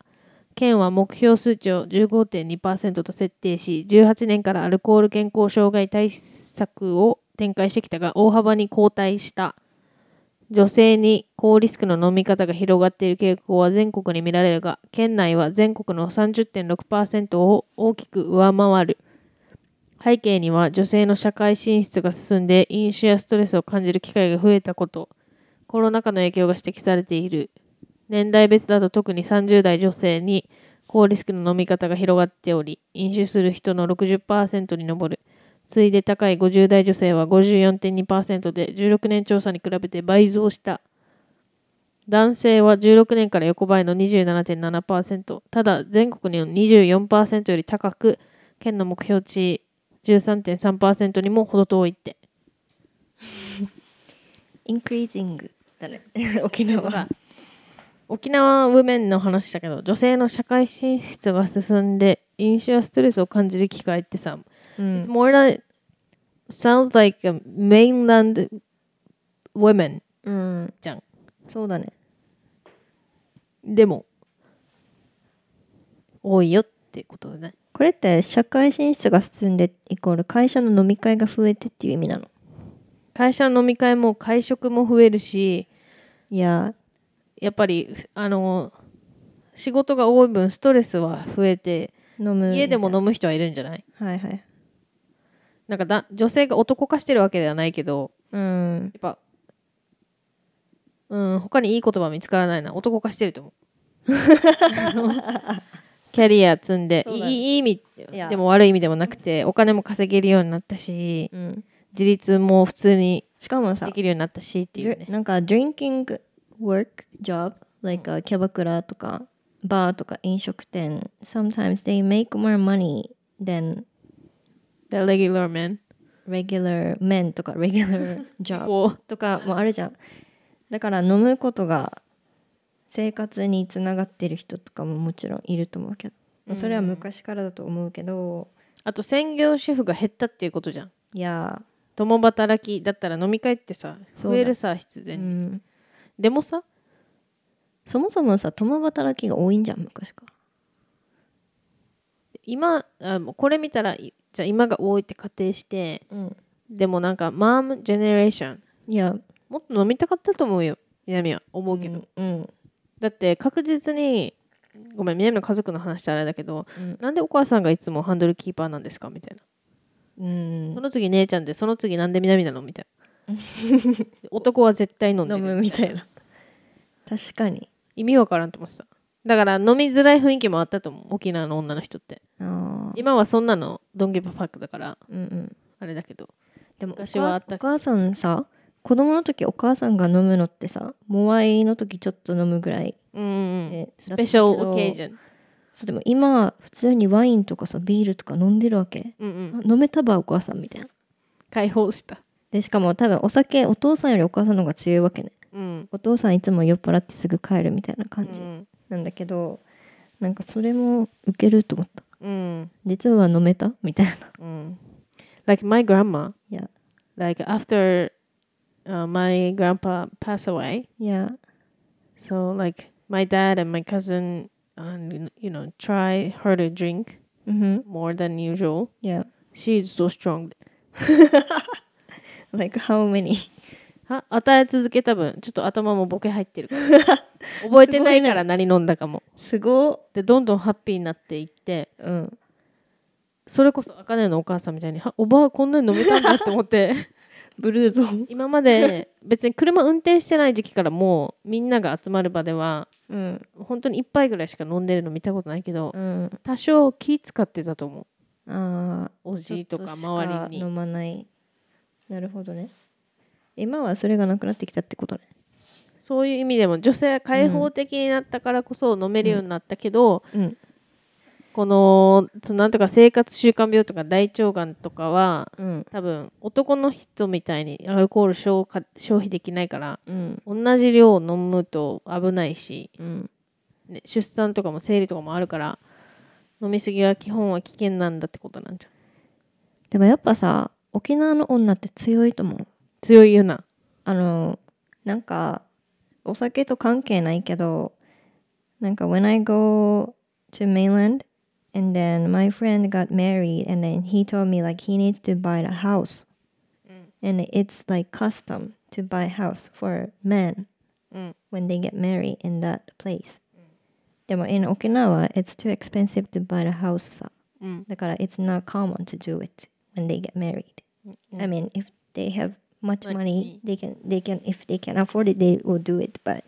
B: 県は目標数値を15.2%と設定し、18年からアルコール健康障害対策を展開してきたが大幅に後退した。女性に高リスクの飲み方が広がっている傾向は全国に見られるが、県内は全国の30.6%を大きく上回る。背景には女性の社会進出が進んで飲酒やストレスを感じる機会が増えたこと、コロナ禍の影響が指摘されている。年代別だと特に30代女性に高リスクの飲み方が広がっており、飲酒する人の60%に上る。次いで高い50代女性は54.2%で16年調査に比べて倍増した。男性は16年から横ばいの27.7%、ただ全国の24%より高く、県の目標値13.3%にも程遠いって。インクリージング。だね 沖縄は沖縄ウメンの話だけど女性の社会進出が進んで飲酒やストレスを感じる機会ってさ、うん、It's more like sounds like mainland women、うん、じゃん
A: そうだねでも多いよってことだねこれって社会進出が進んでイコール会社の飲み会が増えてっていう意味なの
B: 会社の飲み会も会食も増えるしいややっぱりあの仕事が多い分ストレスは増えて飲む家でも飲む人はいるんじゃないはいはいなんかだ女性が男化してるわけではないけど、うん、やっぱうん他にいい言葉見つからないな男化してると思う キャリア積んで、ね、いい意味でも悪い意味でもなくてお金も稼げるようになったし、う
A: ん自立も普通にしかもさできるようになったしっていうねなんか drinking work job like a キャバクラとかバーとか飲食店 sometimes they make more money than the regular men regular men とか regular job とかもあるじゃんだから飲むことが生活につながってる人とかももちろんいると思うけどそれは
B: 昔からだと思うけど、あと専業主婦が減ったっていうことじゃんいや、y 共働きだったら飲み会ってさ増えるさ必然
A: に、うん、でもさそもそもさ共働きが多いんじゃん昔から
B: 今あこれ見たらじゃ今が多いって仮定して、うん、でもなんかマームジェネレーションいやもっと飲みたかったと思うよ南は思うけど、うん、うん、だって確実にごめん南の家族の話ってあれだけど、うん、なんでお母さんがいつもハンドルキーパーなんですかみたいなうんその次姉ちゃんでその次なんで南なのみたいな 男は絶対飲んで飲むるみたいな確かに意味わからんと思ってただから飲みづらい雰囲気もあったと思う沖縄の女の人って今
A: はそんなのドンゲパパックだからうんうん
B: あれだけどでも昔はあったお
A: 母さんさ子供の時お母さんが飲むのってさモアイの時ちょっと飲むぐらいうんうん、スペシャルオケージョンそうでも今普通にワインとかさビールとか飲んでるわけ、うんうん、飲めたばお母さんみたいな解放したでしかも多分お酒お父さんよりお母さんの方が強いわけね、うん、お父さんいつも酔っ払ってすぐ帰るみたいな感じなんだけど、うん、なんかそれも受けると思った、うん、実は飲めたみたいな、うん、like my grandma
B: yeah like after uh, my grandpa passed away yeah so like my dad and my cousin and you know try her to drink mm-hmm. more than usual. Yeah, she's so strong. like how many? は与え続けた分ちょっと頭もボケ入ってるから覚えてないから何飲んだかもすごでどんどんハッピーになっていって、うん、それこそ茜のお母さんみたいにはおばあこんなに飲めたんだって思ってブルーゾーン今まで別に車運転してない時期からもうみんなが集まる場では、うん、本当に1杯ぐらいしか飲んでるの見たことないけど、うん、
A: 多少気使ってたと思うあおじいとか周りに飲まないなるほどね今はそれがなくなってきたってことねそういう意
B: 味でも女性は開放的になったからこそ飲めるようになったけど、うん、このそのなんとか生活習慣病とか大腸がんとかは、うん、多分男の人みたいにアルコール消化消費できないから、うん、同じ量を飲むと危ないし、うん、出産とかも生理とかもあるから飲み過ぎは基本は危険なんだってことなんじゃ
A: でもやっぱさ沖縄の女って強いと思う強いよなあのなんかお酒と関係ないけどなんか when I go to mainland and then my friend got married and then he told me like he needs to buy a house mm. and it's like custom to buy a house for men mm. when they get married in that place But mm. in Okinawa it's too expensive to buy a house さ、うん、だから uh, mm. it's not common to do it when they get married. Mm. I mean if they have much money they can they can if they can afford it they will do it but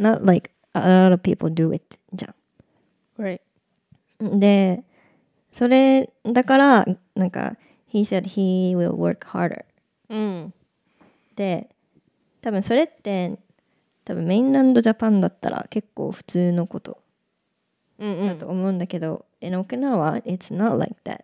A: not like a lot of people do it right でそれだからなんか「He said he will work harder」うん、で多分それって多分メインランドジャパンだったら結構普通のことだと思うんだけど、うんうん、In Okinawa, it's not like that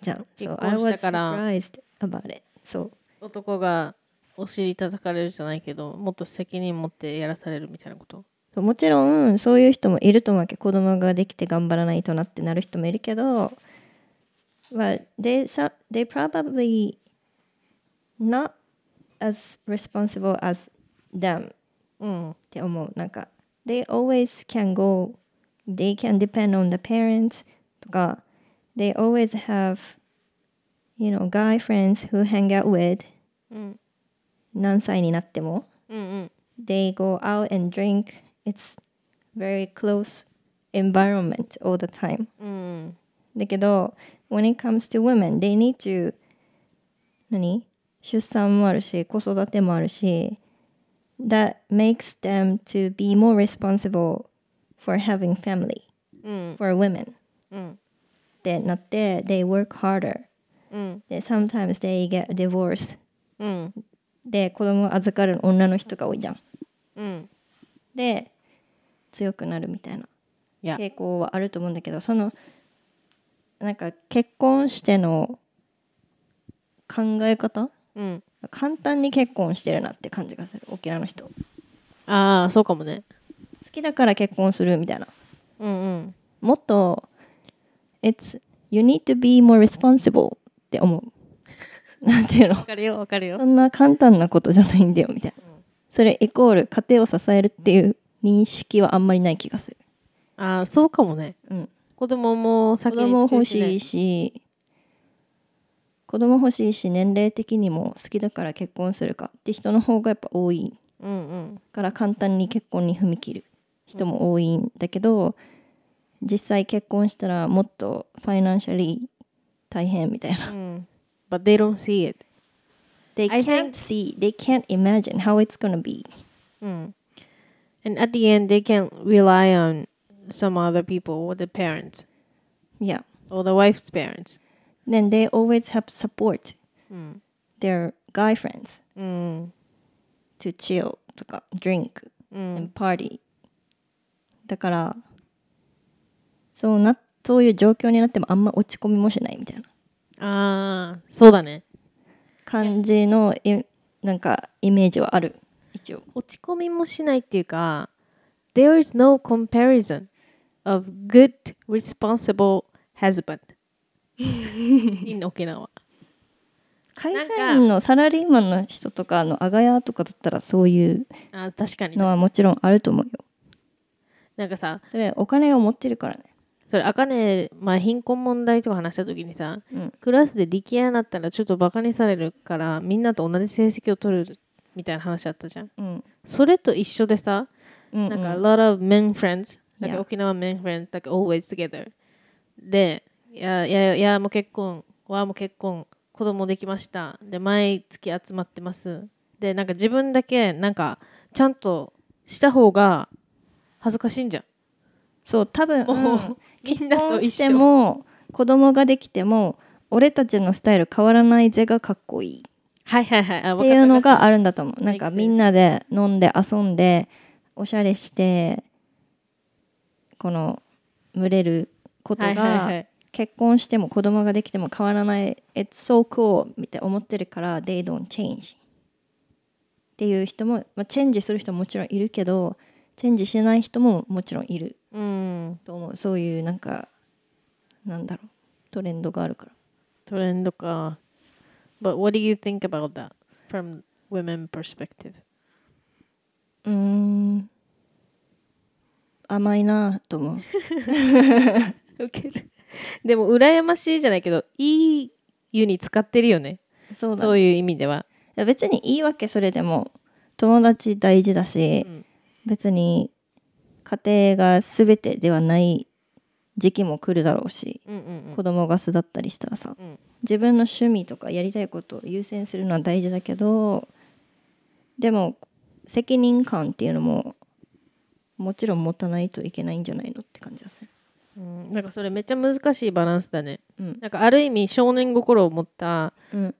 A: じゃん。So I was surprised about it. そう。
B: 男がお尻叩かれるじゃないけど、もっと責任持ってやらされる
A: みたいなこともちろんそういう人もいると思うわけ子供ができて頑張らないとなってなる人もいるけど b u they, they probably not as responsible as them、うん、って思うなんか They always can go They can depend on the parents とか They always have you know guy friends who hang out with、うん、何歳になっても、うんうん、They go out and drink it's very close environment all the time. But mm. when it comes to women they need to 何出産もあるし子育てもあるし that makes them to be more responsible for having family、うん、for mm. women、うん、ってなって mm. they work harder、うん、で sometimes they get divorced、うん、で子供預かる女の人が多いじゃん、うん、で強くなるみたいな傾向はあると思うんだけどそのなんか結婚しての考え方、うん、簡単に結婚してるなって感じがする沖縄の人ああそうかもね好きだから結婚するみたいな、うんうん、もっと「It's you need to be more responsible」って思う なんていうのわかるよわかるよそんな簡単なことじゃないんだよみたいな、うん、それイコール家庭を支えるっていう認識はあんまりない気がするああそうかもね、うん、
B: 子供も先に、ね、子供欲しい
A: し子供欲しいし年齢的にも好きだから結婚するかって人の方がやっぱ多い、うんから簡単に結婚に踏み切る人も多いんだけど、実際結婚したらもっとファイナンシャリー大変みたいな。うん、But they don't see it. They can't see, they can't imagine how it's gonna be.、うん
B: and at the end they can rely on some other people or the parents
A: yeah or the wife's parents then they always have support mm. their guy friends mm. to chill とか drink、うん、and party だからそうなそういう状況になってもあんま落ち込みもしないみたいなああ、そうだね感じのいなんかイメージはある一応落ち込みもしないっていう
B: か There is no comparison of good responsible husband in 沖縄
A: 会社員のサラリーマンの人とかのあがやとかだったらそういう
B: のは
A: もちろんあると思うよ
B: なんかさそれお金を持ってるからねそれあかね、まあ、貧困問題とか話した時にさ、うん、クラスで力也になったらちょっとバカにされるからみんなと同じ成績を取るみたいな話あったじゃん、うん、それと一緒でさ、うんうん、なんか a lot of men friends なんか沖縄 men friends like always together でいやいやいやもう結婚わもう結婚子供できましたで毎月集まってますでなんか自分だけなんかちゃんとした方
A: が恥ずかしいんじゃんそう多分、みんなと一緒しても子供ができても俺たちのスタイル変わらないぜがかっこいいはいはいはいっていうのがあるんだと思うなんかみんなで飲んで遊んでおしゃれしてこの群れることが、結婚しても子供ができても変わらない It's so cool って思ってるから They don't change っていう人も、まあ、チェンジする人ももちろんいるけどチェンジしない人ももちろんいると思う、そういうなんかなんだろうトレンドがあるから
B: トレンドか But what do you think about that from women perspective?
A: うん甘いなと思う る
B: でも羨ましいじゃないけどいい湯に使ってるよねそうだねそういう意
A: 味ではいや別にいいわけそれでも友達大事だし、うん別に家庭が全てではない時期も来るだろうし、うんうんうん、子供が巣立ったりしたらさ、うん、自分の趣味とかやりたいことを優先するのは大事だけどでも責任感っていうのももちろん持たないといけないんじゃないのって感じがする。
B: うん、なんかそれめっちゃ難しいバランスだね、うん、なんかある意味少年心を持った、うん、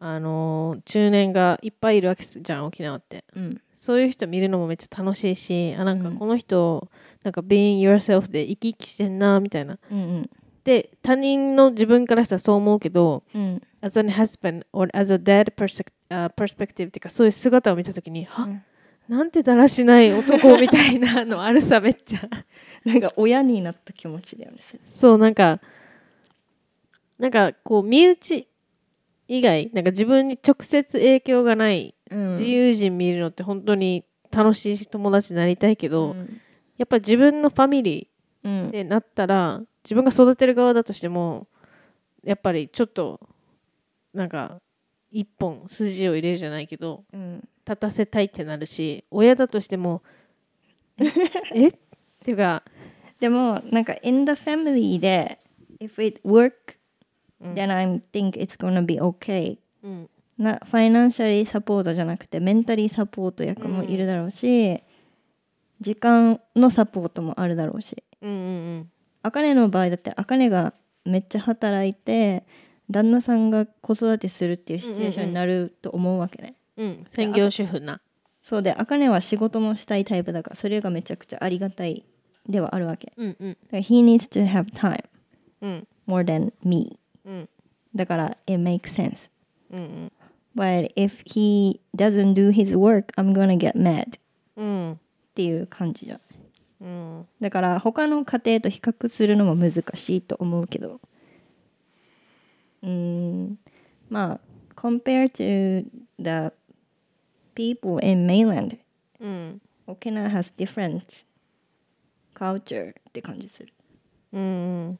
B: あの中年がいっぱいいるわけじゃん沖縄って、うん、そういう人見るのもめっちゃ楽しいしあなんかこの人、うんなんか being yourself で生き生きしてんなみたいな、うんうん、で他人の自分からしたらそう思うけど、うん、as an husband or as a dad perspective っていうかそういう姿を見た時にうん、なんてだらしない男みたいなの
A: あるさめっちゃ なんか親になった気持ちだよね
B: そうなんかなんかこう身内以外なんか自分に直接影響がない自由人見るのって本当に楽しい友達になりたいけど、うんやっぱ自分のファミリーってなったら、うん、自分が育てる側だとしてもやっぱりちょっとなんか一本筋を入れるじゃないけど、うん、立たせたいってなるし親だとしても
A: え っていうかでもなんか「in the family」で「if it work、then I think it's gonna be okay、うん」なファイナンシャリーサポートじゃなくてメンタリーサポート役もいるだろうし、時間のサポートもあるだろうし、
B: うんうんうん
A: あかねの場合だってあかねがめっちゃ働いて旦那さんが子育てするっていうシチュエーションになると思うわけね、うん、うん、専業主婦なそうであかねは仕事もしたいタイプだからそれがめちゃくちゃありがたいではあるわけ、うんうん、He needs to have time、うん、more than me、うん、だから It makes sense、うんうん、But if he doesn't do his work I'm gonna get mad、うん、っていう感じじゃうん、だから他の家庭と比較するのも難しいと思うけどうんまあ c o m p a r e to the people in mainland、うん、o k i n a has different culture って感じするうん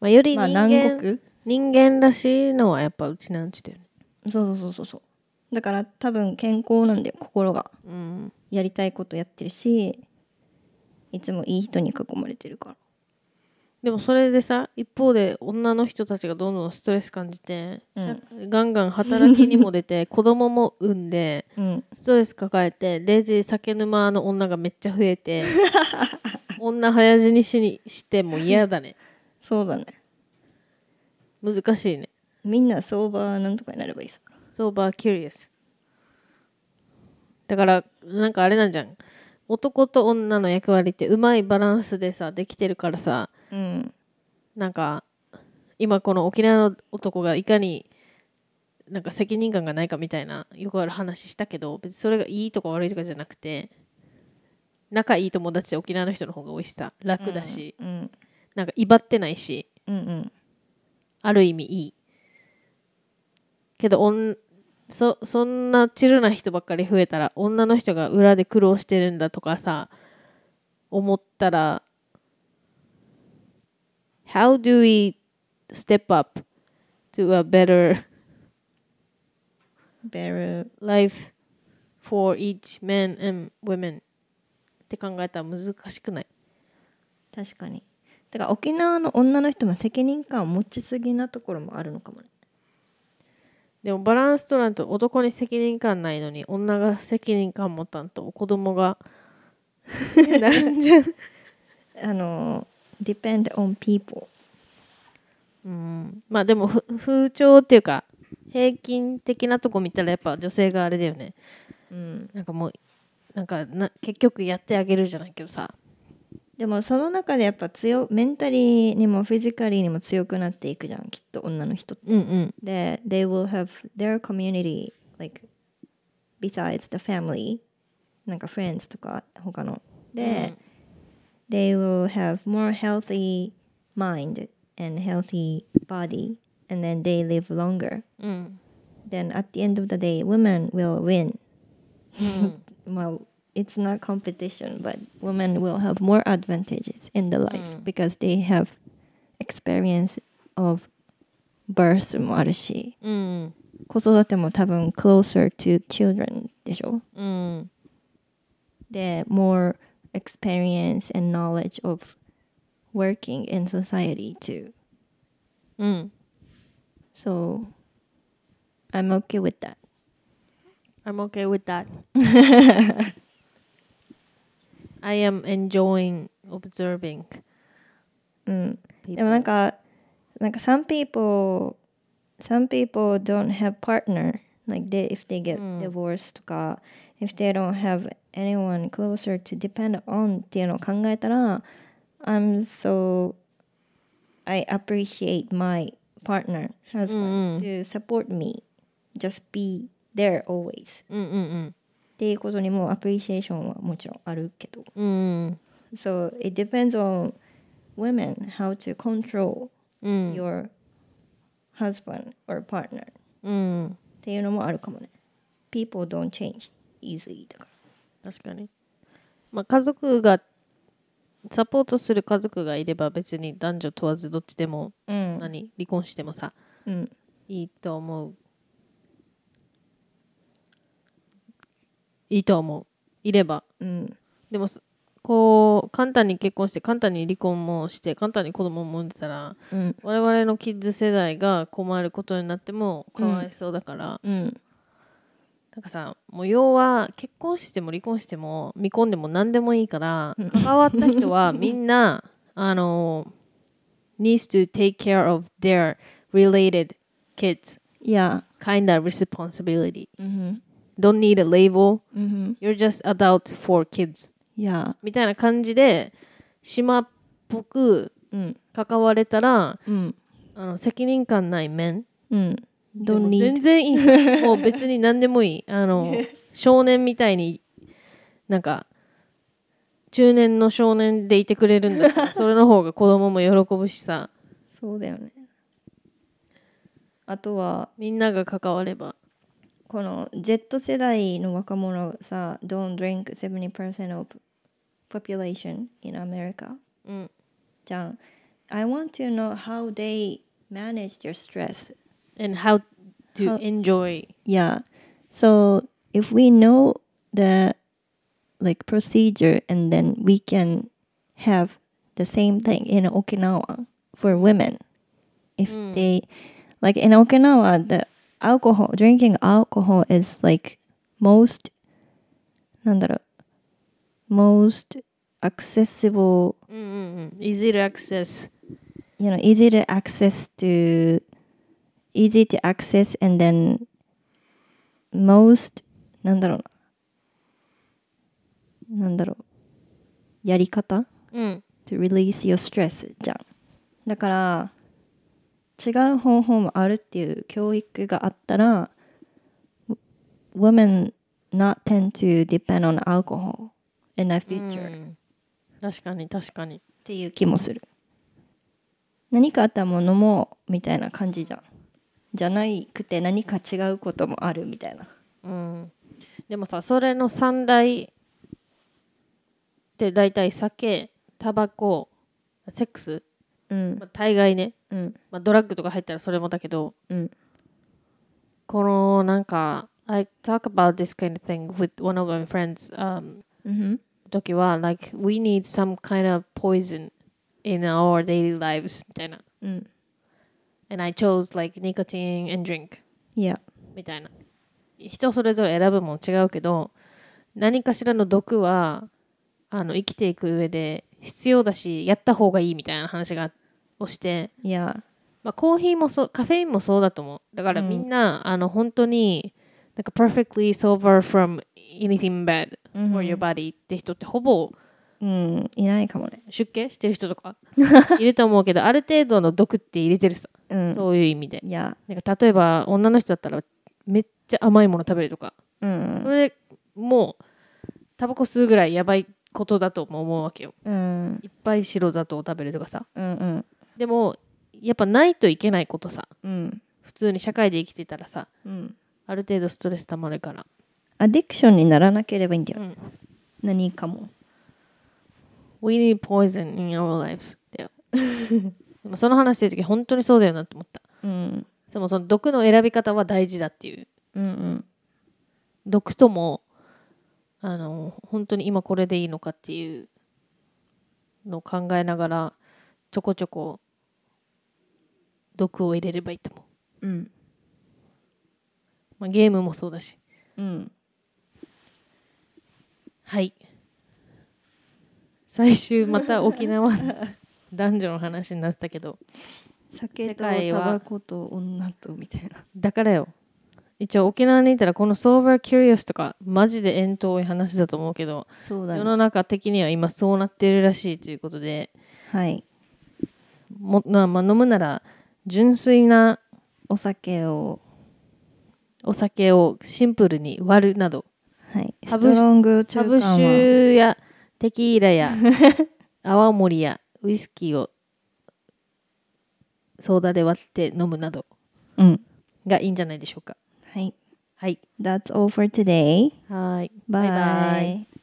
A: まあより人間,、まあ、南国人間らしいのはやっぱうちなんちだよねそうそうそうそうそうだから多分健康なんだよ心がうんやりたいことやってるしいつもいい人に囲まれてるからでもそれでさ
B: 一方で女の人たちがどんどんストレス感じて、うん、ガンガン働きにも出て 子供も産んで、うん、ストレス抱えて0時酒沼の女がめっちゃ増えて 女早死にしにしても嫌だねそうだね難しいねみんな相場なんとかになればいいさ相場キュリアスだからなんかあれなんじゃん男と女の役割ってうまいバランスでさできてるからさ、うん、なんか今この沖縄の男がいかになんか責任感がないかみたいなよくある話したけど別にそれがいいとか悪いとかじゃなくて仲いい友達で沖縄の人の方が多いしさ楽だし、うんうん、なんか威張ってないし、うんうん、ある意味いいけどそそんなチルな人ばっかり増えたら女の人が裏で苦労してるんだとかさ思ったら How do we step up to a better better life for each man and women っ
A: て考えたら難しくない確かにだから沖縄の女の人も責任感を持ちすぎなところもあるのかもねでもバランス取らん
B: と男に責任感ないのに女が責任感持たんと子供がなるんじゃん あの depend on people うんまあでも風潮っていうか平均的なとこ見たらやっぱ女性があれだよね、うん、なんかもうなんかな結局やって
A: あげるじゃないけどさでもその中でやっぱ強メンタリーにもフィジカリーにも強くなっていくじゃんきっと女の人って、うんうん、で they will have their community like besides the family なんか friends とか他ので、うん、they will have more healthy mind and healthy body and then they live longer、うん、then at the end of the day women will win、うん、まあ it's not competition, but women will have more advantages in the life mm. because they have experience of birth もあるし、うん、子育ても多分 mm. closer to children でしょ、うん、で mm. more experience and knowledge of working in society too. Mm. So i I'm okay with that
B: I'm okay with that I am enjoying observing.
A: Mm. Uh, like, some people some people don't have partner like they if they get mm. divorced or if they don't have anyone closer to depend on っていうのを考えたら I'm so I appreciate my partner husband to support me just be there always っていうことにもアプリシエーションはもちろんあるけど。うん。So it depends on women how to control your husband or partner、うん、っていうのもあるかもね。People don't change easily か確かに。まあ
B: 家族がサポートする家族がいれば別に男女問わずどっちでも、うん、に、離婚してもさ、うん、いいと思ういいと思ういれば、うん、でもこう簡単に結婚して簡単に離婚もして簡単に子供も産んでたら、うん、我々のキッズ世代が困ることになってもかわいそうだから、うんうん、なんかさもう要は結婚しても離婚しても未婚でも何でもいいから関わった人は みんなあの needs to take care of their related kids yeah kind of responsibility、mm、hmm. don't need a label、you're just adult for kids、みたいな感じで島っぽく関われたら、うん、あの責任感ない面、うん、全然いいもう別に何でもいい あの少年みたいになんか中年の少年でいてくれるんだから それの方が子供も喜ぶしさ
A: そうだよねあとはみんなが関わればこの Z 世代の若者さ Don't drink 70% of population in America、うん、じゃん mm. I want to know how they manage their stress and how to how, enjoy yeah so if we know the like procedure and then we can have the same thing in Okinawa for women if mm. they like in Okinawa the alcohol, drinking alcohol is like most most accessible う
B: んうんうん easy to access
A: you know easy to access to easy to access and then most mm. To release your stress じゃんだから違う方法もあるっていう教育があったら women not tend to depend on alcohol in the future、確かに
B: 確かにっていう気もする
A: 何かあったも飲もうみたいな感じじゃんじゃなくて何か違うこともあるみたいな、
B: うん、でもさそれの三大って大体酒タバコセックス、うん、まあ、大概ねうん、まあ、ドラッグとか入ったらそれもだけど、うん、このなんか I talk about this kind of thing with one of my friends、um, mm-hmm. 時は like we need some kind of poison in our daily lives みたいな、うん、and I chose like nicotine and drink yeah みたいな人それぞれ選ぶもん違うけど何かしらの毒はあの生きていく上で必要だしやった方がいいみたいな話があってをしていや、まあ、コーヒーもそうカフェインもそうだと思うだからみんな、うん、あの本当になんか perfectly sober from anything bad for your body って人ってほぼ、うん、いないかもね出家してる人とか いると思うけどある程度の毒って入れてるさ、うん、そういう意味でいやなんか例えば女の人だったらめっちゃ甘いもの食べるとか、うん、それもうタバコ吸うぐらいやばいことだとも思うわけよ、うん、いっぱい白砂糖を食べるとかさ、うんうん、でもやっぱないといけないことさ、うん、普通に社会で生きてたらさ、うん、ある程度ス
A: トレスたまるからアディクションにならなければいいんだよ、うん、何かも
B: We need poison in our lives だよ でもその話してる時本当にそうだよなと思った、うん、でもその毒の選び方は大事だっていう、うんうん、毒ともあの本当に今これでいいのかっていうのを考えながらちょこちょこ毒を入れればいいと思う、うんまあ、ゲームもそうだしうんはい最終また沖縄 男女の話になったけど
A: 酒とタバコと女とみたいな
B: だからよ一応沖縄にいたらこの「ソーバーキュリ r スとかマジで遠遠い話だと思うけど、ね、世の中的には今そうなってるらしいということではいも、まあ、まあ、飲むなら純粋なお酒をお酒をシンプルに割るなど、はい、ストロング中ブ酒やテキーラや 泡盛やウイスキーをソーダで割って飲むなどがいいんじゃないでしょうか。
A: はい。はい。That's all for today.
B: はい。バイバ
A: イ。